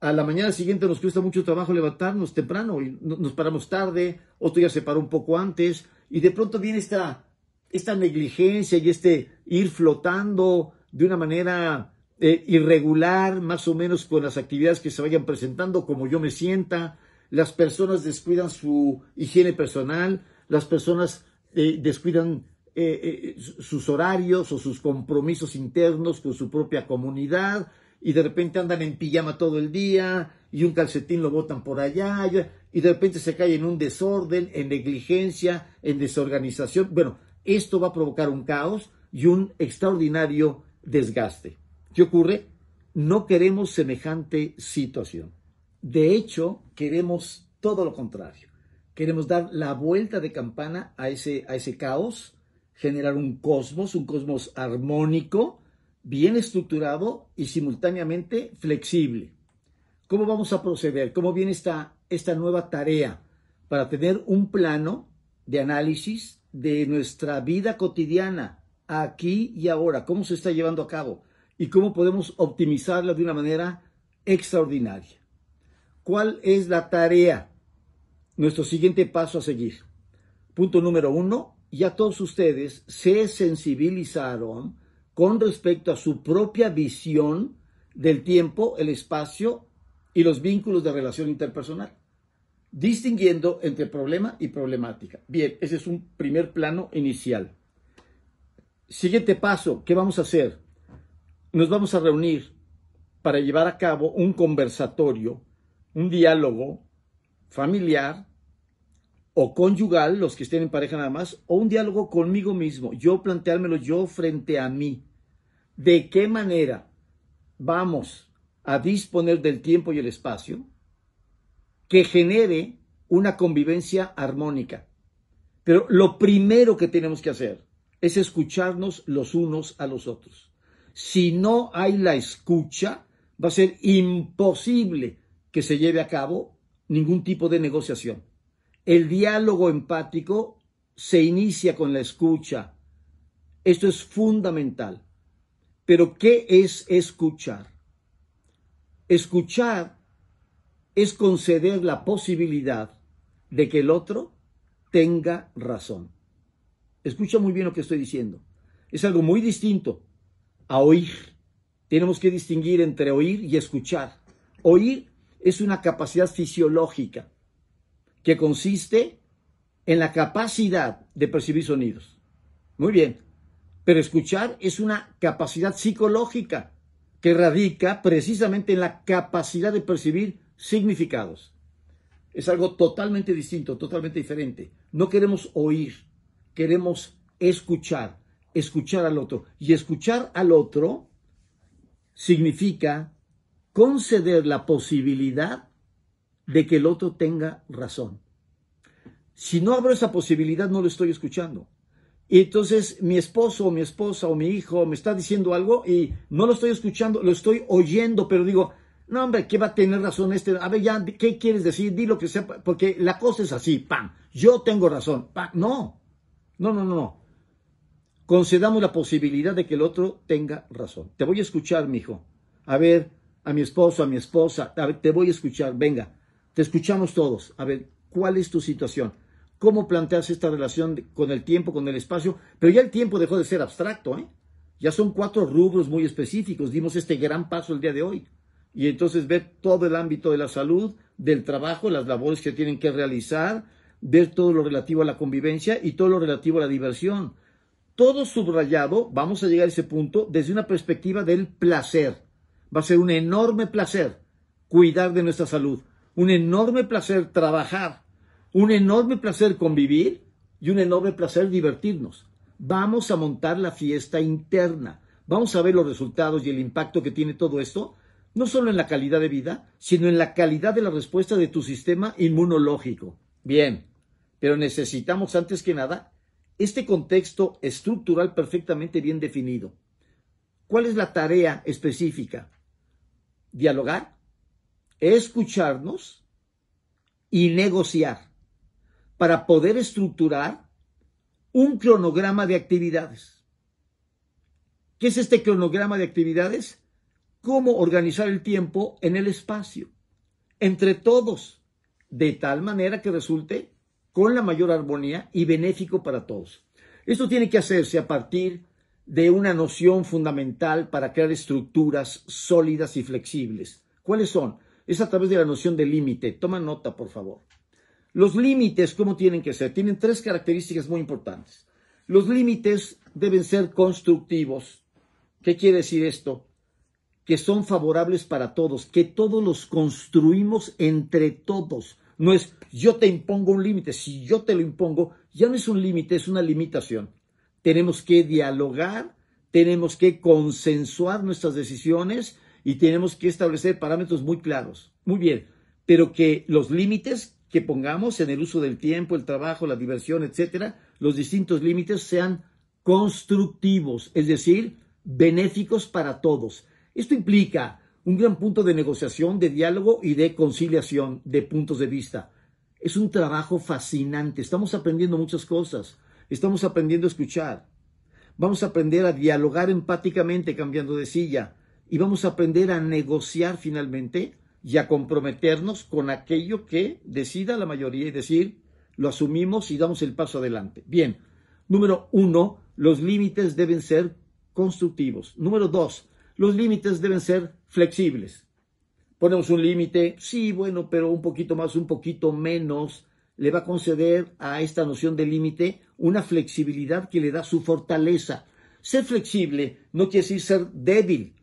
a la mañana siguiente nos cuesta mucho trabajo levantarnos temprano y nos paramos tarde, otro ya se paró un poco antes y de pronto viene esta, esta negligencia y este ir flotando de una manera eh, irregular, más o menos con las actividades que se vayan presentando, como yo me sienta. Las personas descuidan su higiene personal, las personas eh, descuidan eh, eh, sus horarios o sus compromisos internos con su propia comunidad y de repente andan en pijama todo el día y un calcetín lo botan por allá y de repente se cae en un desorden, en negligencia, en desorganización. Bueno, esto va a provocar un caos y un extraordinario desgaste. ¿Qué ocurre? No queremos semejante situación. De hecho, queremos todo lo contrario. Queremos dar la vuelta de campana a ese, caos, generar un cosmos, un cosmos armónico, bien estructurado y simultáneamente flexible. ¿Cómo vamos a proceder? ¿Cómo viene esta, esta nueva tarea para tener un plano de análisis de nuestra vida cotidiana aquí y ahora? ¿Cómo se está llevando a cabo? ¿Y cómo podemos optimizarla de una manera extraordinaria? ¿Cuál es la tarea nuestro siguiente paso a seguir. Punto número uno, ya todos ustedes se sensibilizaron con respecto a su propia visión del tiempo, el espacio y los vínculos de relación interpersonal, distinguiendo entre problema y problemática. Bien, ese es un primer plano inicial. Siguiente paso, ¿qué vamos a hacer? Nos vamos a reunir para llevar a cabo un conversatorio, un diálogo familiar o conyugal, los que estén en pareja nada más, o un diálogo conmigo mismo, yo planteármelo yo frente a mí. ¿De qué manera vamos a disponer del tiempo y el espacio que genere una convivencia armónica? Pero lo primero que tenemos que hacer es escucharnos los unos a los otros. Si no hay la escucha, va a ser imposible que se lleve a cabo ningún tipo de negociación. El diálogo empático se inicia con la escucha. Esto es fundamental. Pero ¿qué es escuchar? Escuchar es conceder la posibilidad de que el otro tenga razón. Escucha muy bien lo que estoy diciendo. Es algo muy distinto a oír. Tenemos que distinguir entre oír y escuchar. Oír es una capacidad fisiológica que consiste en la capacidad de percibir sonidos. Muy bien, pero escuchar es una capacidad psicológica que radica precisamente en la capacidad de percibir significados. Es algo totalmente distinto, totalmente diferente. No queremos oír, queremos escuchar, escuchar al otro. Y escuchar al otro significa conceder la posibilidad de que el otro tenga razón. Si no abro esa posibilidad, no lo estoy escuchando. Y entonces mi esposo o mi esposa o mi hijo me está diciendo algo y no lo estoy escuchando, lo estoy oyendo, pero digo, no hombre, ¿qué va a tener razón este? A ver, ya, ¿qué quieres decir? Di lo que sea, porque la cosa es así, pam, yo tengo razón, pam, no, no, no, no, no. Concedamos la posibilidad de que el otro tenga razón. Te voy a escuchar, mi hijo. A ver, a mi esposo, a mi esposa, te voy a escuchar, venga escuchamos todos. A ver, ¿cuál es tu situación? ¿Cómo planteas esta relación con el tiempo, con el espacio? Pero ya el tiempo dejó de ser abstracto, ¿eh? Ya son cuatro rubros muy específicos. Dimos este gran paso el día de hoy. Y entonces ver todo el ámbito de la salud, del trabajo, las labores que tienen que realizar, ver todo lo relativo a la convivencia y todo lo relativo a la diversión. Todo subrayado, vamos a llegar a ese punto desde una perspectiva del placer. Va a ser un enorme placer cuidar de nuestra salud un enorme placer trabajar, un enorme placer convivir y un enorme placer divertirnos. Vamos a montar la fiesta interna. Vamos a ver los resultados y el impacto que tiene todo esto, no solo en la calidad de vida, sino en la calidad de la respuesta de tu sistema inmunológico. Bien, pero necesitamos antes que nada este contexto estructural perfectamente bien definido. ¿Cuál es la tarea específica? Dialogar, escucharnos y negociar para poder estructurar un cronograma de actividades. ¿Qué es este cronograma de actividades? Cómo organizar el tiempo en el espacio, entre todos, de tal manera que resulte con la mayor armonía y benéfico para todos. Esto tiene que hacerse a partir de una noción fundamental para crear estructuras sólidas y flexibles. ¿Cuáles son? es a través de la noción de límite. Toma nota, por favor. Los límites, ¿cómo tienen que ser? Tienen tres características muy importantes. Los límites deben ser constructivos. ¿Qué quiere decir esto? Que son favorables para todos, que todos los construimos entre todos. No es yo te impongo un límite, si yo te lo impongo, ya no es un límite, es una limitación. Tenemos que dialogar, tenemos que consensuar nuestras decisiones y tenemos que establecer parámetros muy claros. Muy bien, pero que los límites que pongamos en el uso del tiempo, el trabajo, la diversión, etcétera, los distintos límites sean constructivos, es decir, benéficos para todos. Esto implica un gran punto de negociación, de diálogo y de conciliación de puntos de vista. Es un trabajo fascinante, estamos aprendiendo muchas cosas, estamos aprendiendo a escuchar, vamos a aprender a dialogar empáticamente cambiando de silla, y vamos a aprender a negociar finalmente y a comprometernos con aquello que decida la mayoría y decir, lo asumimos y damos el paso adelante. Bien, número uno, los límites deben ser constructivos. Número dos, los límites deben ser flexibles. Ponemos un límite, sí, bueno, pero un poquito más, un poquito menos, le va a conceder a esta noción de límite una flexibilidad que le da su fortaleza. Ser flexible no quiere decir ser débil,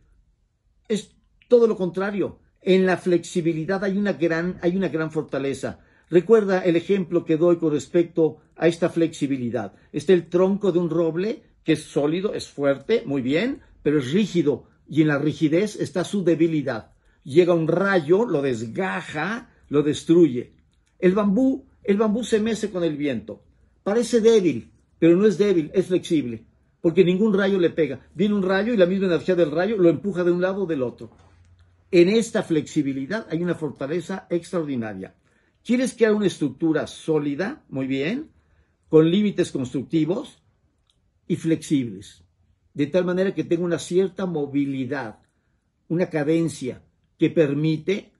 es todo lo contrario. En la flexibilidad hay una gran, hay una gran fortaleza. Recuerda el ejemplo que doy con respecto a esta flexibilidad. Está el tronco de un roble, que es sólido, es fuerte, muy bien, pero es rígido. Y en la rigidez está su debilidad. Llega un rayo, lo desgaja, lo destruye. El bambú, el bambú se mece con el viento. Parece débil, pero no es débil, es flexible porque ningún rayo le pega. Viene un rayo y la misma energía del rayo lo empuja de un lado o del otro. En esta flexibilidad hay una fortaleza extraordinaria. ¿Quieres crear una estructura sólida? Muy bien, con límites constructivos y flexibles, de tal manera que tenga una cierta movilidad, una cadencia que permite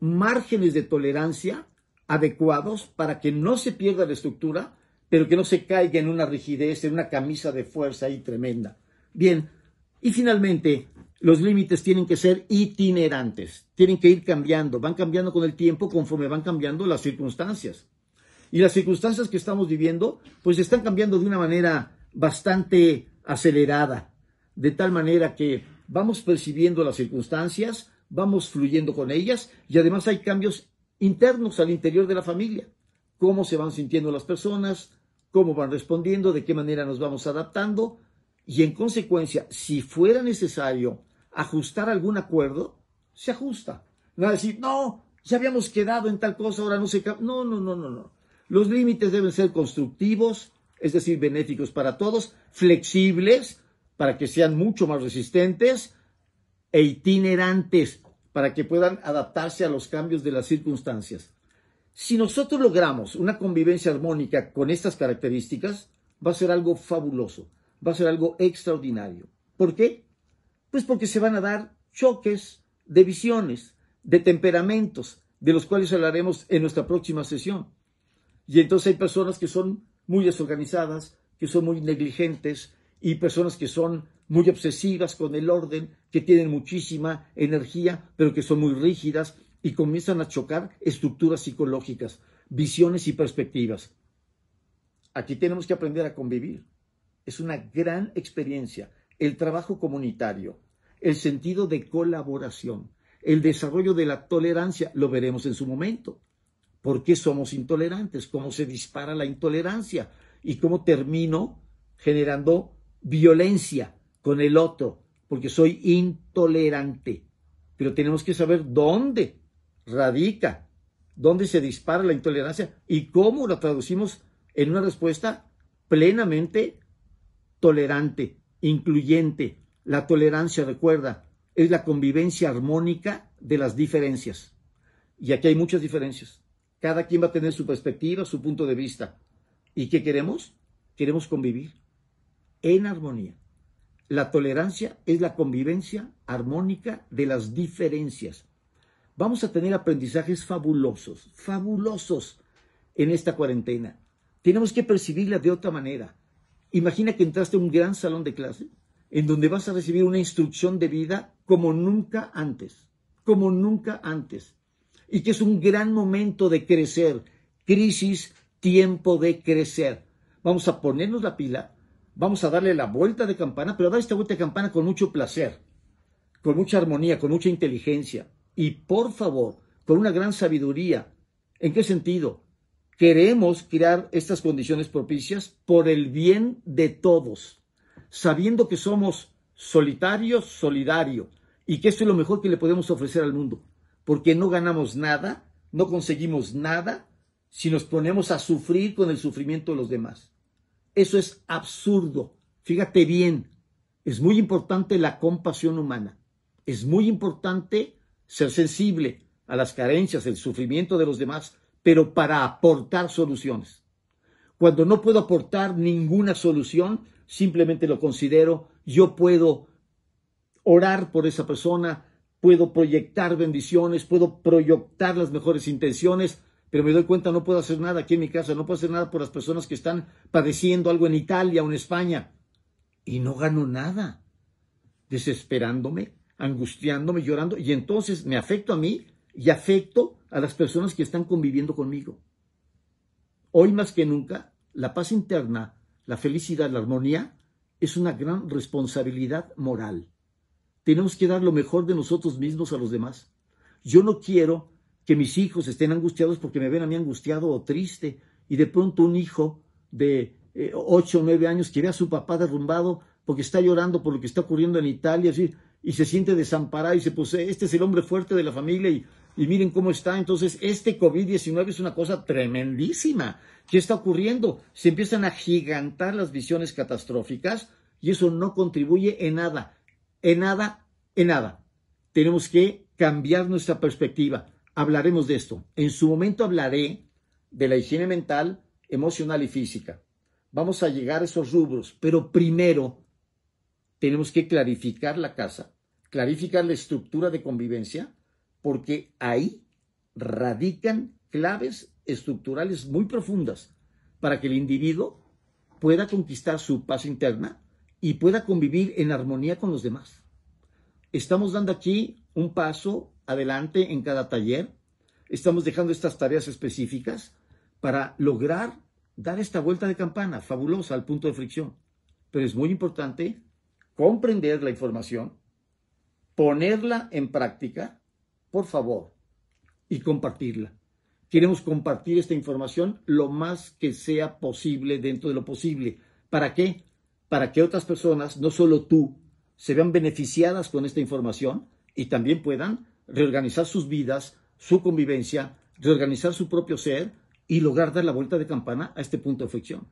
márgenes de tolerancia adecuados para que no se pierda la estructura, pero que no se caiga en una rigidez, en una camisa de fuerza ahí tremenda. Bien, y finalmente, los límites tienen que ser itinerantes, tienen que ir cambiando, van cambiando con el tiempo conforme van cambiando las circunstancias. Y las circunstancias que estamos viviendo, pues están cambiando de una manera bastante acelerada, de tal manera que vamos percibiendo las circunstancias, vamos fluyendo con ellas y además hay cambios internos al interior de la familia, cómo se van sintiendo las personas, cómo van respondiendo, de qué manera nos vamos adaptando y en consecuencia, si fuera necesario ajustar algún acuerdo, se ajusta. No decir, no, ya habíamos quedado en tal cosa, ahora no se... No, no, no, no, no. Los límites deben ser constructivos, es decir, benéficos para todos, flexibles, para que sean mucho más resistentes, e itinerantes, para que puedan adaptarse a los cambios de las circunstancias. Si nosotros logramos una convivencia armónica con estas características, va a ser algo fabuloso, va a ser algo extraordinario. ¿Por qué? Pues porque se van a dar choques de visiones, de temperamentos, de los cuales hablaremos en nuestra próxima sesión. Y entonces hay personas que son muy desorganizadas, que son muy negligentes y personas que son muy obsesivas con el orden, que tienen muchísima energía, pero que son muy rígidas, y comienzan a chocar estructuras psicológicas, visiones y perspectivas. Aquí tenemos que aprender a convivir. Es una gran experiencia el trabajo comunitario, el sentido de colaboración, el desarrollo de la tolerancia, lo veremos en su momento. ¿Por qué somos intolerantes? ¿Cómo se dispara la intolerancia? ¿Y cómo termino generando violencia con el otro? Porque soy intolerante. Pero tenemos que saber dónde radica, dónde se dispara la intolerancia y cómo la traducimos en una respuesta plenamente tolerante, incluyente. La tolerancia, recuerda, es la convivencia armónica de las diferencias. Y aquí hay muchas diferencias. Cada quien va a tener su perspectiva, su punto de vista. ¿Y qué queremos? Queremos convivir en armonía. La tolerancia es la convivencia armónica de las diferencias. Vamos a tener aprendizajes fabulosos, fabulosos en esta cuarentena. Tenemos que percibirla de otra manera. Imagina que entraste a un gran salón de clase en donde vas a recibir una instrucción de vida como nunca antes, como nunca antes. Y que es un gran momento de crecer, crisis, tiempo de crecer. Vamos a ponernos la pila, vamos a darle la vuelta de campana, pero a dar esta vuelta de campana con mucho placer, con mucha armonía, con mucha inteligencia, y por favor, con una gran sabiduría. ¿En qué sentido? Queremos crear estas condiciones propicias por el bien de todos, sabiendo que somos solitarios, solidario, y que esto es lo mejor que le podemos ofrecer al mundo, porque no ganamos nada, no conseguimos nada si nos ponemos a sufrir con el sufrimiento de los demás. Eso es absurdo. Fíjate bien, es muy importante la compasión humana, es muy importante ser sensible a las carencias, el sufrimiento de los demás, pero para aportar soluciones. Cuando no puedo aportar ninguna solución, simplemente lo considero, yo puedo orar por esa persona, puedo proyectar bendiciones, puedo proyectar las mejores intenciones, pero me doy cuenta no puedo hacer nada aquí en mi casa, no puedo hacer nada por las personas que están padeciendo algo en Italia o en España y no gano nada, desesperándome angustiándome, llorando, y entonces me afecto a mí y afecto a las personas que están conviviendo conmigo. Hoy más que nunca, la paz interna, la felicidad, la armonía, es una gran responsabilidad moral. Tenemos que dar lo mejor de nosotros mismos a los demás. Yo no quiero que mis hijos estén angustiados porque me ven a mí angustiado o triste y de pronto un hijo de eh, ocho o nueve años que ve a su papá derrumbado porque está llorando por lo que está ocurriendo en Italia, es decir, y se siente desamparado y se puse eh, este es el hombre fuerte de la familia y, y miren cómo está. Entonces, este COVID-19 es una cosa tremendísima. ¿Qué está ocurriendo? Se empiezan a gigantar las visiones catastróficas y eso no contribuye en nada, en nada, en nada. Tenemos que cambiar nuestra perspectiva. Hablaremos de esto. En su momento hablaré de la higiene mental, emocional y física. Vamos a llegar a esos rubros, pero primero tenemos que clarificar la casa clarificar la estructura de convivencia, porque ahí radican claves estructurales muy profundas para que el individuo pueda conquistar su paz interna y pueda convivir en armonía con los demás. Estamos dando aquí un paso adelante en cada taller, estamos dejando estas tareas específicas para lograr dar esta vuelta de campana fabulosa al punto de fricción. Pero es muy importante comprender la información, ponerla en práctica, por favor, y compartirla. Queremos compartir esta información lo más que sea posible dentro de lo posible. ¿Para qué? Para que otras personas, no solo tú, se vean beneficiadas con esta información y también puedan reorganizar sus vidas, su convivencia, reorganizar su propio ser y lograr dar la vuelta de campana a este punto de fricción.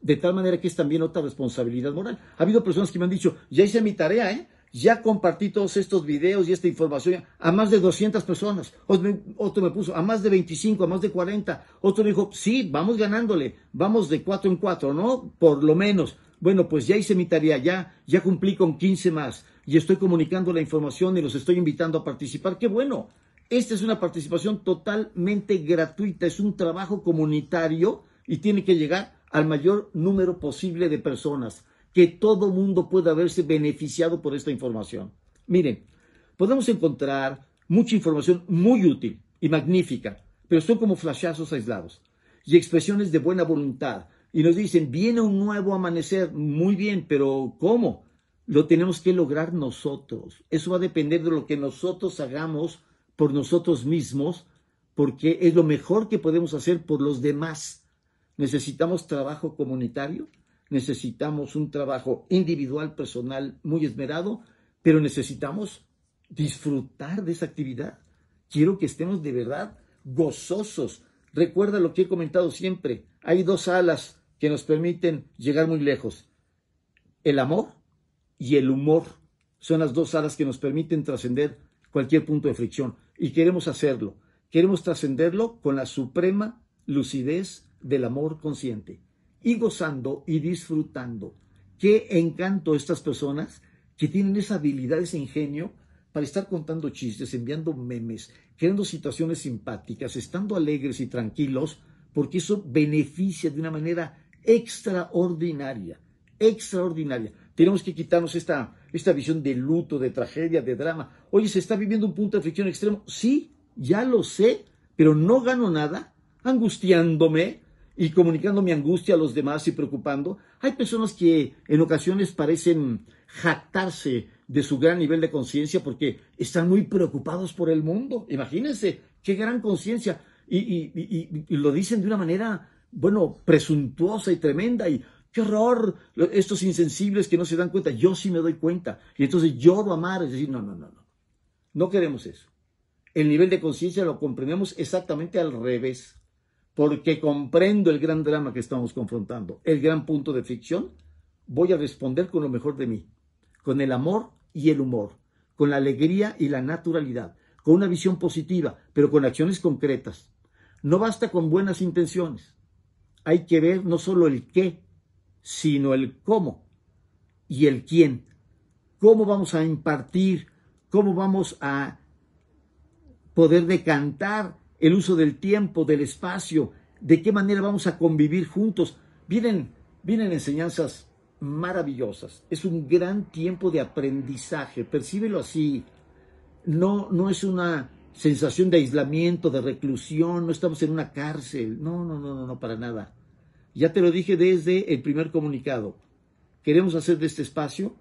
De tal manera que es también otra responsabilidad moral. Ha habido personas que me han dicho, ya hice mi tarea, ¿eh? Ya compartí todos estos videos y esta información a más de 200 personas. Otro me puso a más de 25, a más de 40. Otro dijo, sí, vamos ganándole, vamos de cuatro en cuatro, ¿no? Por lo menos. Bueno, pues ya hice mi tarea, ya, ya cumplí con 15 más y estoy comunicando la información y los estoy invitando a participar. ¡Qué bueno! Esta es una participación totalmente gratuita, es un trabajo comunitario y tiene que llegar al mayor número posible de personas que todo mundo pueda verse beneficiado por esta información. Miren, podemos encontrar mucha información muy útil y magnífica, pero son como flashazos aislados y expresiones de buena voluntad. Y nos dicen, viene un nuevo amanecer, muy bien, pero ¿cómo? Lo tenemos que lograr nosotros. Eso va a depender de lo que nosotros hagamos por nosotros mismos, porque es lo mejor que podemos hacer por los demás. Necesitamos trabajo comunitario, necesitamos un trabajo individual, personal, muy esmerado, pero necesitamos disfrutar de esa actividad. Quiero que estemos de verdad gozosos. Recuerda lo que he comentado siempre. Hay dos alas que nos permiten llegar muy lejos. El amor y el humor son las dos alas que nos permiten trascender cualquier punto de fricción. Y queremos hacerlo. Queremos trascenderlo con la suprema lucidez del amor consciente y gozando y disfrutando. Qué encanto estas personas que tienen esa habilidad, ese ingenio para estar contando chistes, enviando memes, creando situaciones simpáticas, estando alegres y tranquilos, porque eso beneficia de una manera extraordinaria, extraordinaria. Tenemos que quitarnos esta, esta visión de luto, de tragedia, de drama. Oye, se está viviendo un punto de fricción extremo. Sí, ya lo sé, pero no gano nada angustiándome, y comunicando mi angustia a los demás y preocupando. Hay personas que en ocasiones parecen jactarse de su gran nivel de conciencia porque están muy preocupados por el mundo. Imagínense, qué gran conciencia. Y, lo dicen de una manera, bueno, presuntuosa y tremenda. Y qué horror, estos insensibles que no se dan cuenta. Yo sí me doy cuenta. Y entonces lloro a amar. Es decir, no, no, no, no. No queremos eso. El nivel de conciencia lo comprendemos exactamente al revés porque comprendo el gran drama que estamos confrontando, el gran punto de ficción, voy a responder con lo mejor de mí, con el amor y el humor, con la alegría y la naturalidad, con una visión positiva, pero con acciones concretas. No basta con buenas intenciones. Hay que ver no solo el qué, sino el cómo y el quién. ¿Cómo vamos a impartir? ¿Cómo vamos a poder decantar el uso del tiempo, del espacio, de qué manera vamos a convivir juntos. Vienen, vienen enseñanzas maravillosas. Es un gran tiempo de aprendizaje, percíbelo así. No, no es una sensación de aislamiento, de reclusión, no estamos en una cárcel, no, no, no, no, no, para nada. Ya te lo dije desde el primer comunicado. Queremos hacer de este espacio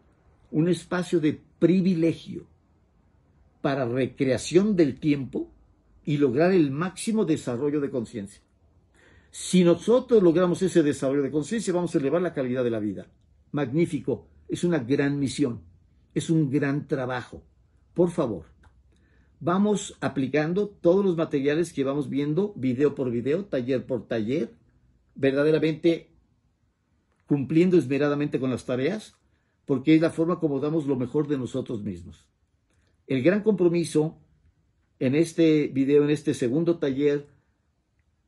un espacio de privilegio para recreación del tiempo y lograr el máximo desarrollo de conciencia. Si nosotros logramos ese desarrollo de conciencia, vamos a elevar la calidad de la vida. Magnífico, es una gran misión, es un gran trabajo. Por favor, vamos aplicando todos los materiales que vamos viendo, video por video, taller por taller, verdaderamente cumpliendo esmeradamente con las tareas, porque es la forma como damos lo mejor de nosotros mismos. El gran compromiso en este video, en este segundo taller,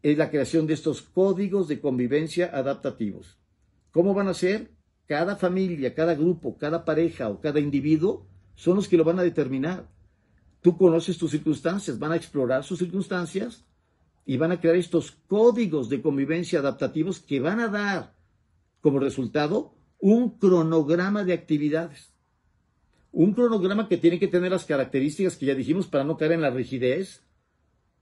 es la creación de estos códigos de convivencia adaptativos. ¿Cómo van a ser? Cada familia, cada grupo, cada pareja o cada individuo son los que lo van a determinar. Tú conoces tus circunstancias, van a explorar sus circunstancias y van a crear estos códigos de convivencia adaptativos que van a dar como resultado un cronograma de actividades un cronograma que tiene que tener las características que ya dijimos para no caer en la rigidez,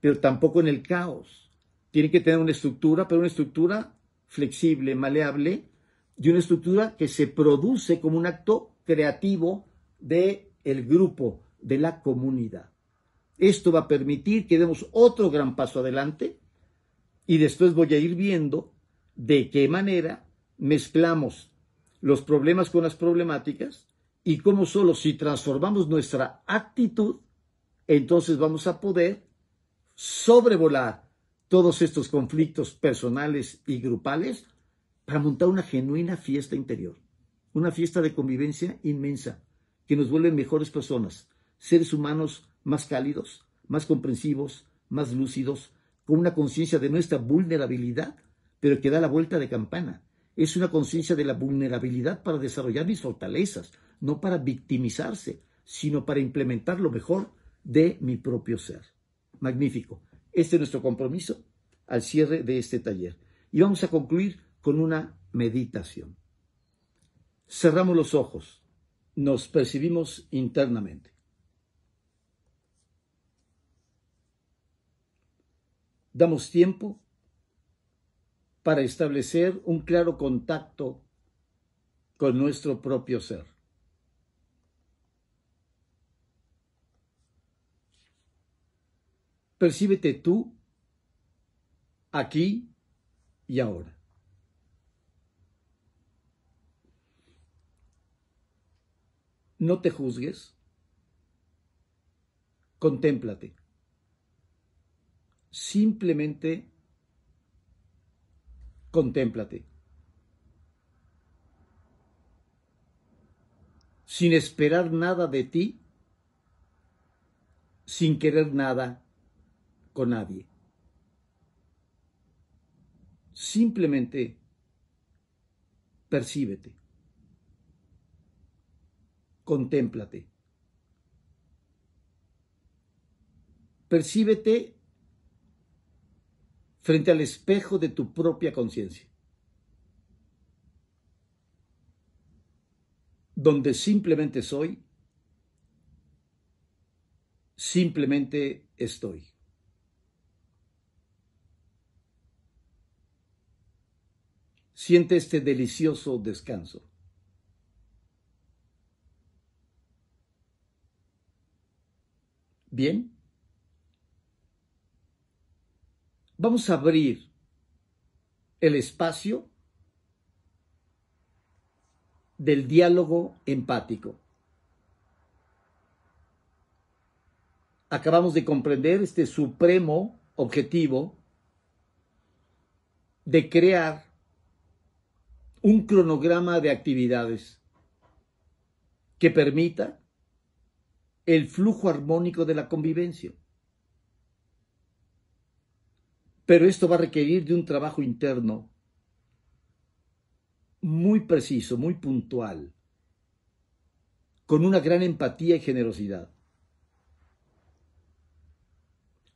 pero tampoco en el caos. Tiene que tener una estructura, pero una estructura flexible, maleable, y una estructura que se produce como un acto creativo del el grupo, de la comunidad. Esto va a permitir que demos otro gran paso adelante y después voy a ir viendo de qué manera mezclamos los problemas con las problemáticas y cómo solo si transformamos nuestra actitud, entonces vamos a poder sobrevolar todos estos conflictos personales y grupales para montar una genuina fiesta interior, una fiesta de convivencia inmensa que nos vuelve mejores personas, seres humanos más cálidos, más comprensivos, más lúcidos, con una conciencia de nuestra vulnerabilidad, pero que da la vuelta de campana es una conciencia de la vulnerabilidad para desarrollar mis fortalezas, no para victimizarse, sino para implementar lo mejor de mi propio ser. Magnífico. Este es nuestro compromiso al cierre de este taller. Y vamos a concluir con una meditación. Cerramos los ojos, nos percibimos internamente. Damos tiempo para establecer un claro contacto con nuestro propio ser. Percíbete tú aquí y ahora. No te juzgues. Contémplate. Simplemente contémplate. Sin esperar nada de ti, sin querer nada con nadie. Simplemente percíbete, contémplate, percíbete frente al espejo de tu propia conciencia, donde simplemente soy, simplemente estoy. Siente este delicioso descanso. Bien. vamos a abrir el espacio del diálogo empático. Acabamos de comprender este supremo objetivo de crear un cronograma de actividades que permita el flujo armónico de la convivencia. Pero esto va a requerir de un trabajo interno muy preciso, muy puntual, con una gran empatía y generosidad.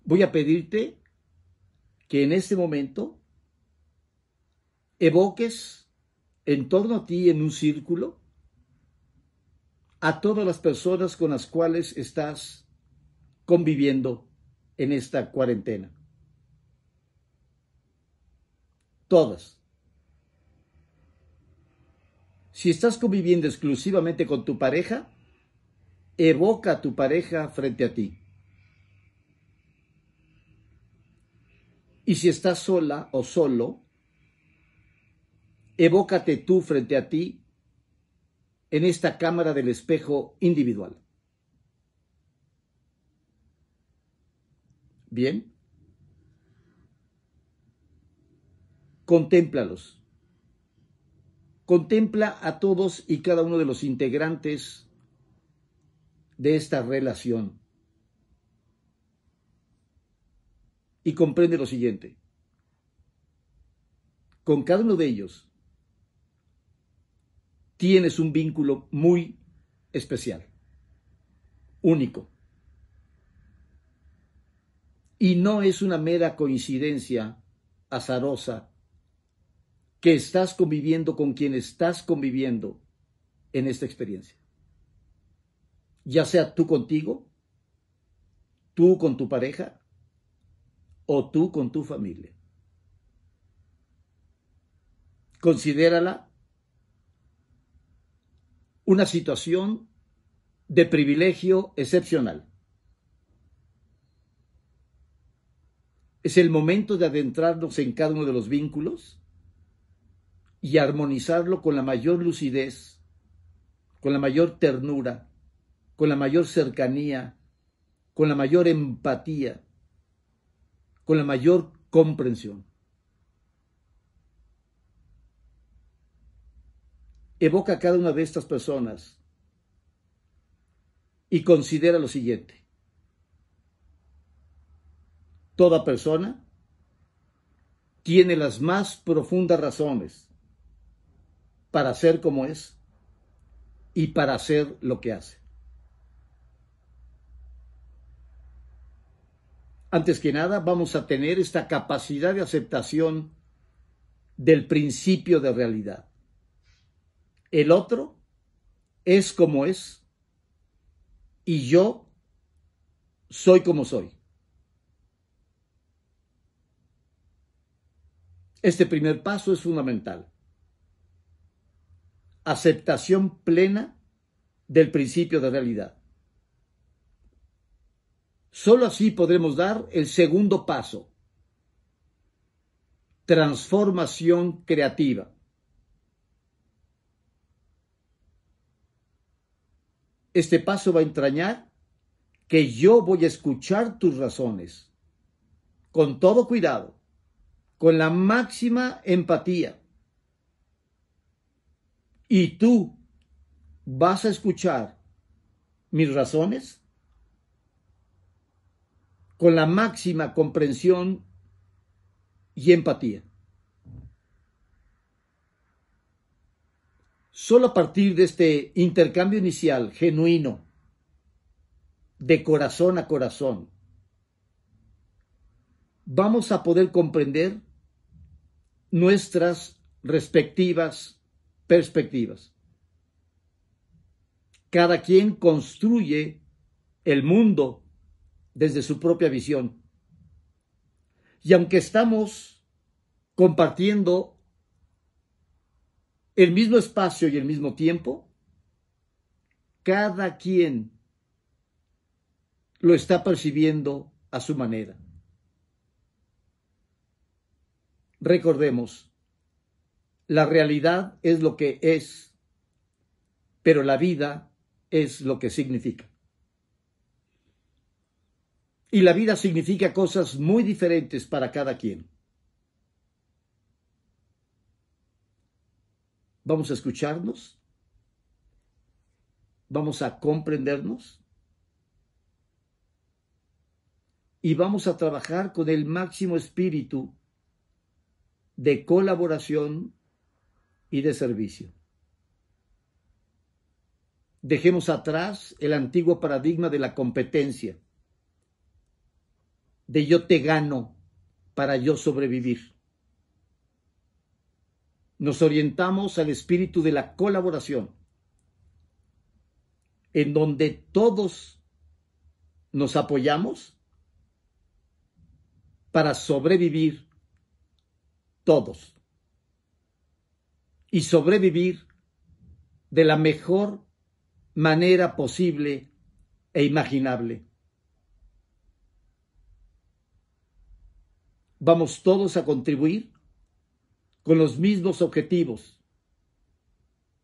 Voy a pedirte que en este momento evoques en torno a ti, en un círculo, a todas las personas con las cuales estás conviviendo en esta cuarentena todas. Si estás conviviendo exclusivamente con tu pareja, evoca a tu pareja frente a ti. Y si estás sola o solo, evócate tú frente a ti en esta cámara del espejo individual. Bien. Contémplalos. Contempla a todos y cada uno de los integrantes de esta relación. Y comprende lo siguiente. Con cada uno de ellos tienes un vínculo muy especial, único. Y no es una mera coincidencia azarosa que estás conviviendo con quien estás conviviendo en esta experiencia. Ya sea tú contigo, tú con tu pareja o tú con tu familia. Considérala una situación de privilegio excepcional. Es el momento de adentrarnos en cada uno de los vínculos y armonizarlo con la mayor lucidez, con la mayor ternura, con la mayor cercanía, con la mayor empatía, con la mayor comprensión. Evoca a cada una de estas personas y considera lo siguiente. Toda persona tiene las más profundas razones para ser como es y para hacer lo que hace. Antes que nada, vamos a tener esta capacidad de aceptación del principio de realidad. El otro es como es y yo soy como soy. Este primer paso es fundamental aceptación plena del principio de realidad. Solo así podremos dar el segundo paso, transformación creativa. Este paso va a entrañar que yo voy a escuchar tus razones, con todo cuidado, con la máxima empatía ¿Y tú vas a escuchar mis razones? Con la máxima comprensión y empatía. Solo a partir de este intercambio inicial genuino, de corazón a corazón, vamos a poder comprender nuestras respectivas perspectivas. Cada quien construye el mundo desde su propia visión. Y aunque estamos compartiendo el mismo espacio y el mismo tiempo, cada quien lo está percibiendo a su manera. Recordemos, la realidad es lo que es, pero la vida es lo que significa. Y la vida significa cosas muy diferentes para cada quien. Vamos a escucharnos. Vamos a comprendernos. Y vamos a trabajar con el máximo espíritu de colaboración y de servicio. Dejemos atrás el antiguo paradigma de la competencia, de yo te gano para yo sobrevivir. Nos orientamos al espíritu de la colaboración, en donde todos nos apoyamos para sobrevivir todos y sobrevivir de la mejor manera posible e imaginable. Vamos todos a contribuir con los mismos objetivos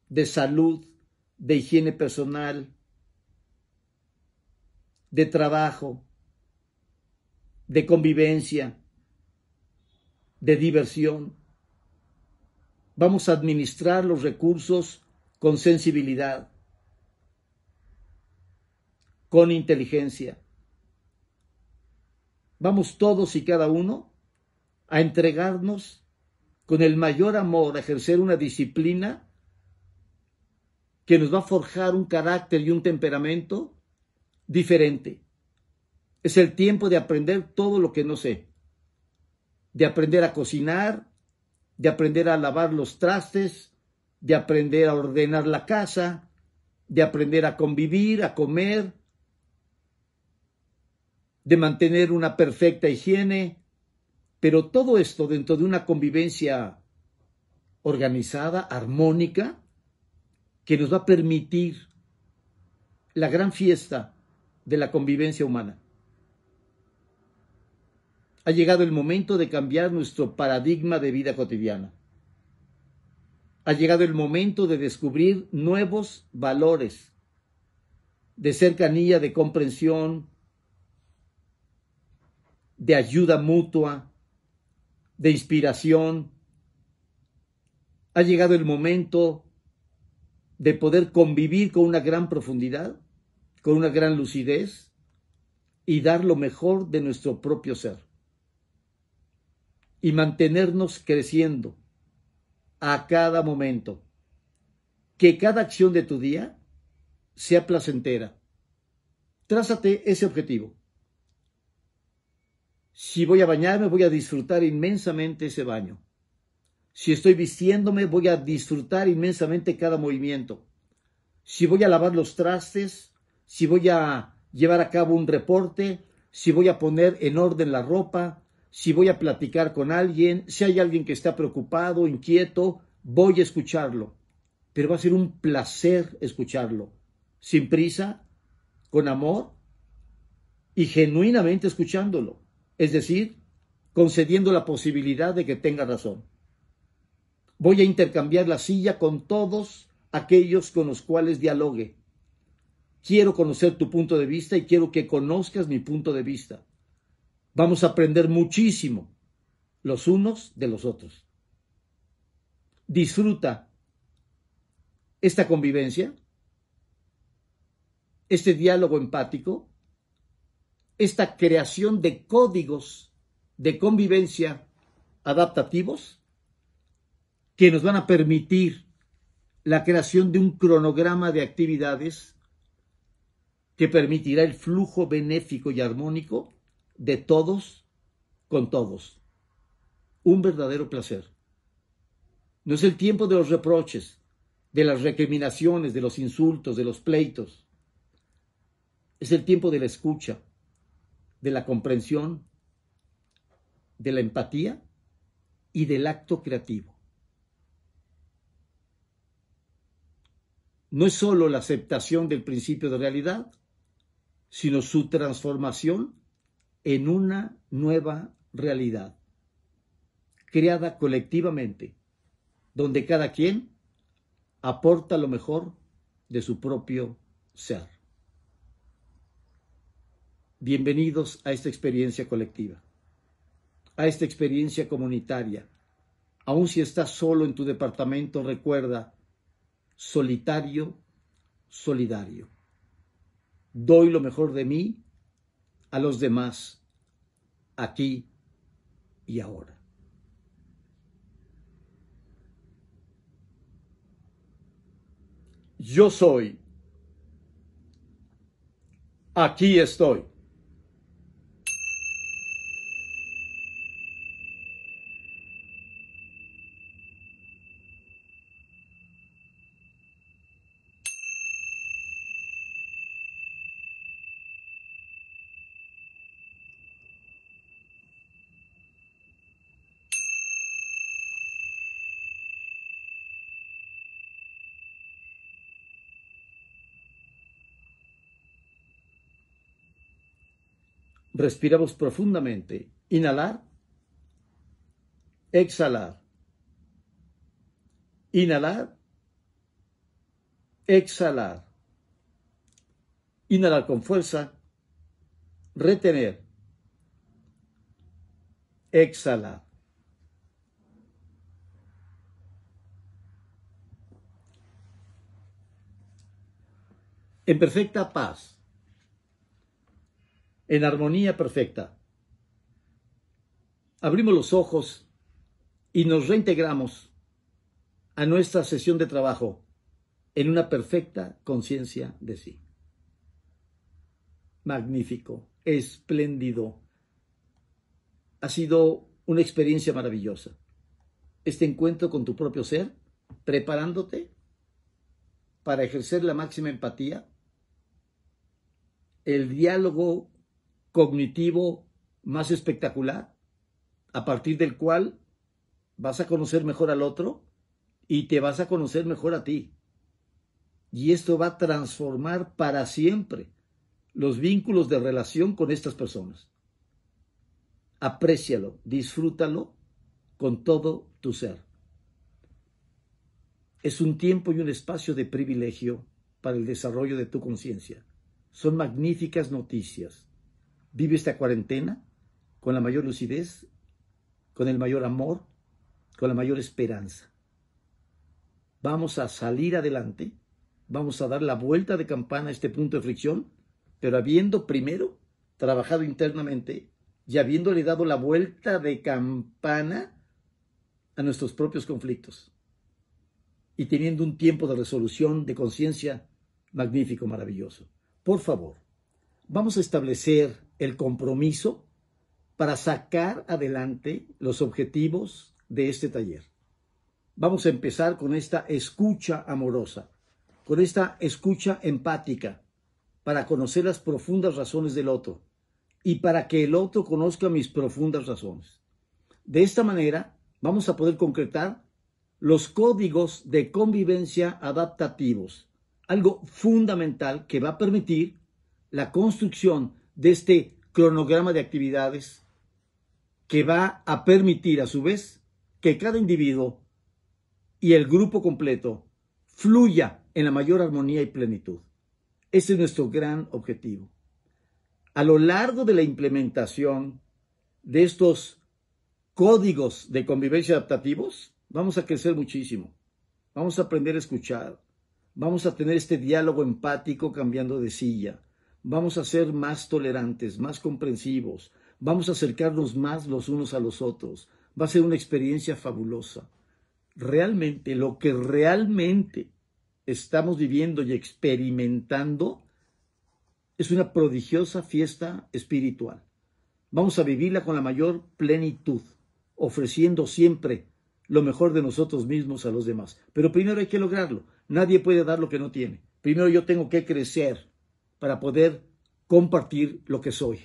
de salud, de higiene personal, de trabajo, de convivencia, de diversión vamos a administrar los recursos con sensibilidad, con inteligencia. Vamos todos y cada uno a entregarnos con el mayor amor, a ejercer una disciplina que nos va a forjar un carácter y un temperamento diferente. Es el tiempo de aprender todo lo que no sé, de aprender a cocinar, de aprender a lavar los trastes, de aprender a ordenar la casa, de aprender a convivir, a comer, de mantener una perfecta higiene, pero todo esto dentro de una convivencia organizada, armónica, que nos va a permitir la gran fiesta de la convivencia humana ha llegado el momento de cambiar nuestro paradigma de vida cotidiana. Ha llegado el momento de descubrir nuevos valores de cercanía, de comprensión, de ayuda mutua, de inspiración. Ha llegado el momento de poder convivir con una gran profundidad, con una gran lucidez y dar lo mejor de nuestro propio ser y mantenernos creciendo a cada momento. Que cada acción de tu día sea placentera. Trázate ese objetivo. Si voy a bañarme, voy a disfrutar inmensamente ese baño. Si estoy vistiéndome, voy a disfrutar inmensamente cada movimiento. Si voy a lavar los trastes, si voy a llevar a cabo un reporte, si voy a poner en orden la ropa, si voy a platicar con alguien, si hay alguien que está preocupado, inquieto, voy a escucharlo. Pero va a ser un placer escucharlo, sin prisa, con amor y genuinamente escuchándolo. Es decir, concediendo la posibilidad de que tenga razón. Voy a intercambiar la silla con todos aquellos con los cuales dialogue. Quiero conocer tu punto de vista y quiero que conozcas mi punto de vista. Vamos a aprender muchísimo los unos de los otros. Disfruta esta convivencia, este diálogo empático, esta creación de códigos de convivencia adaptativos que nos van a permitir la creación de un cronograma de actividades que permitirá el flujo benéfico y armónico de todos con todos. Un verdadero placer. No es el tiempo de los reproches, de las recriminaciones, de los insultos, de los pleitos. Es el tiempo de la escucha, de la comprensión, de la empatía y del acto creativo. No es solo la aceptación del principio de realidad, sino su transformación en una nueva realidad, creada colectivamente, donde cada quien aporta lo mejor de su propio ser. Bienvenidos a esta experiencia colectiva, a esta experiencia comunitaria. Aun si estás solo en tu departamento, recuerda, solitario, solidario. Doy lo mejor de mí a los demás, aquí y ahora. Yo soy. Aquí estoy. Respiramos profundamente. Inhalar. Exhalar. Inhalar. Exhalar. Inhalar con fuerza. Retener. Exhalar. En perfecta paz en armonía perfecta. Abrimos los ojos y nos reintegramos a nuestra sesión de trabajo en una perfecta conciencia de sí. Magnífico, espléndido. Ha sido una experiencia maravillosa. Este encuentro con tu propio ser, preparándote para ejercer la máxima empatía, el diálogo cognitivo más espectacular, a partir del cual vas a conocer mejor al otro y te vas a conocer mejor a ti. Y esto va a transformar para siempre los vínculos de relación con estas personas. Aprécialo, disfrútalo con todo tu ser. Es un tiempo y un espacio de privilegio para el desarrollo de tu conciencia. Son magníficas noticias. Vive esta cuarentena con la mayor lucidez, con el mayor amor, con la mayor esperanza. Vamos a salir adelante, vamos a dar la vuelta de campana a este punto de fricción, pero habiendo primero trabajado internamente y habiéndole dado la vuelta de campana a nuestros propios conflictos y teniendo un tiempo de resolución de conciencia magnífico, maravilloso. Por favor, vamos a establecer el compromiso para sacar adelante los objetivos de este taller. Vamos a empezar con esta escucha amorosa, con esta escucha empática, para conocer las profundas razones del otro y para que el otro conozca mis profundas razones. De esta manera vamos a poder concretar los códigos de convivencia adaptativos, algo fundamental que va a permitir la construcción de este cronograma de actividades que va a permitir a su vez que cada individuo y el grupo completo fluya en la mayor armonía y plenitud. Ese es nuestro gran objetivo. A lo largo de la implementación de estos códigos de convivencia adaptativos, vamos a crecer muchísimo. Vamos a aprender a escuchar. Vamos a tener este diálogo empático cambiando de silla vamos a ser más tolerantes, más comprensivos, vamos a acercarnos más los unos a los otros. Va a ser una experiencia fabulosa. Realmente, lo que realmente estamos viviendo y experimentando es una prodigiosa fiesta espiritual. Vamos a vivirla con la mayor plenitud, ofreciendo siempre lo mejor de nosotros mismos a los demás. Pero primero hay que lograrlo. Nadie puede dar lo que no tiene. Primero yo tengo que crecer para poder compartir lo que soy.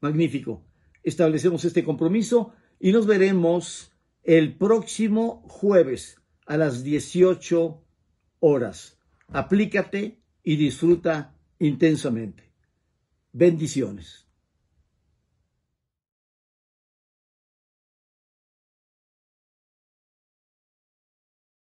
Magnífico. Establecemos este compromiso y nos veremos el próximo jueves a las 18 horas. Aplícate y disfruta intensamente. Bendiciones.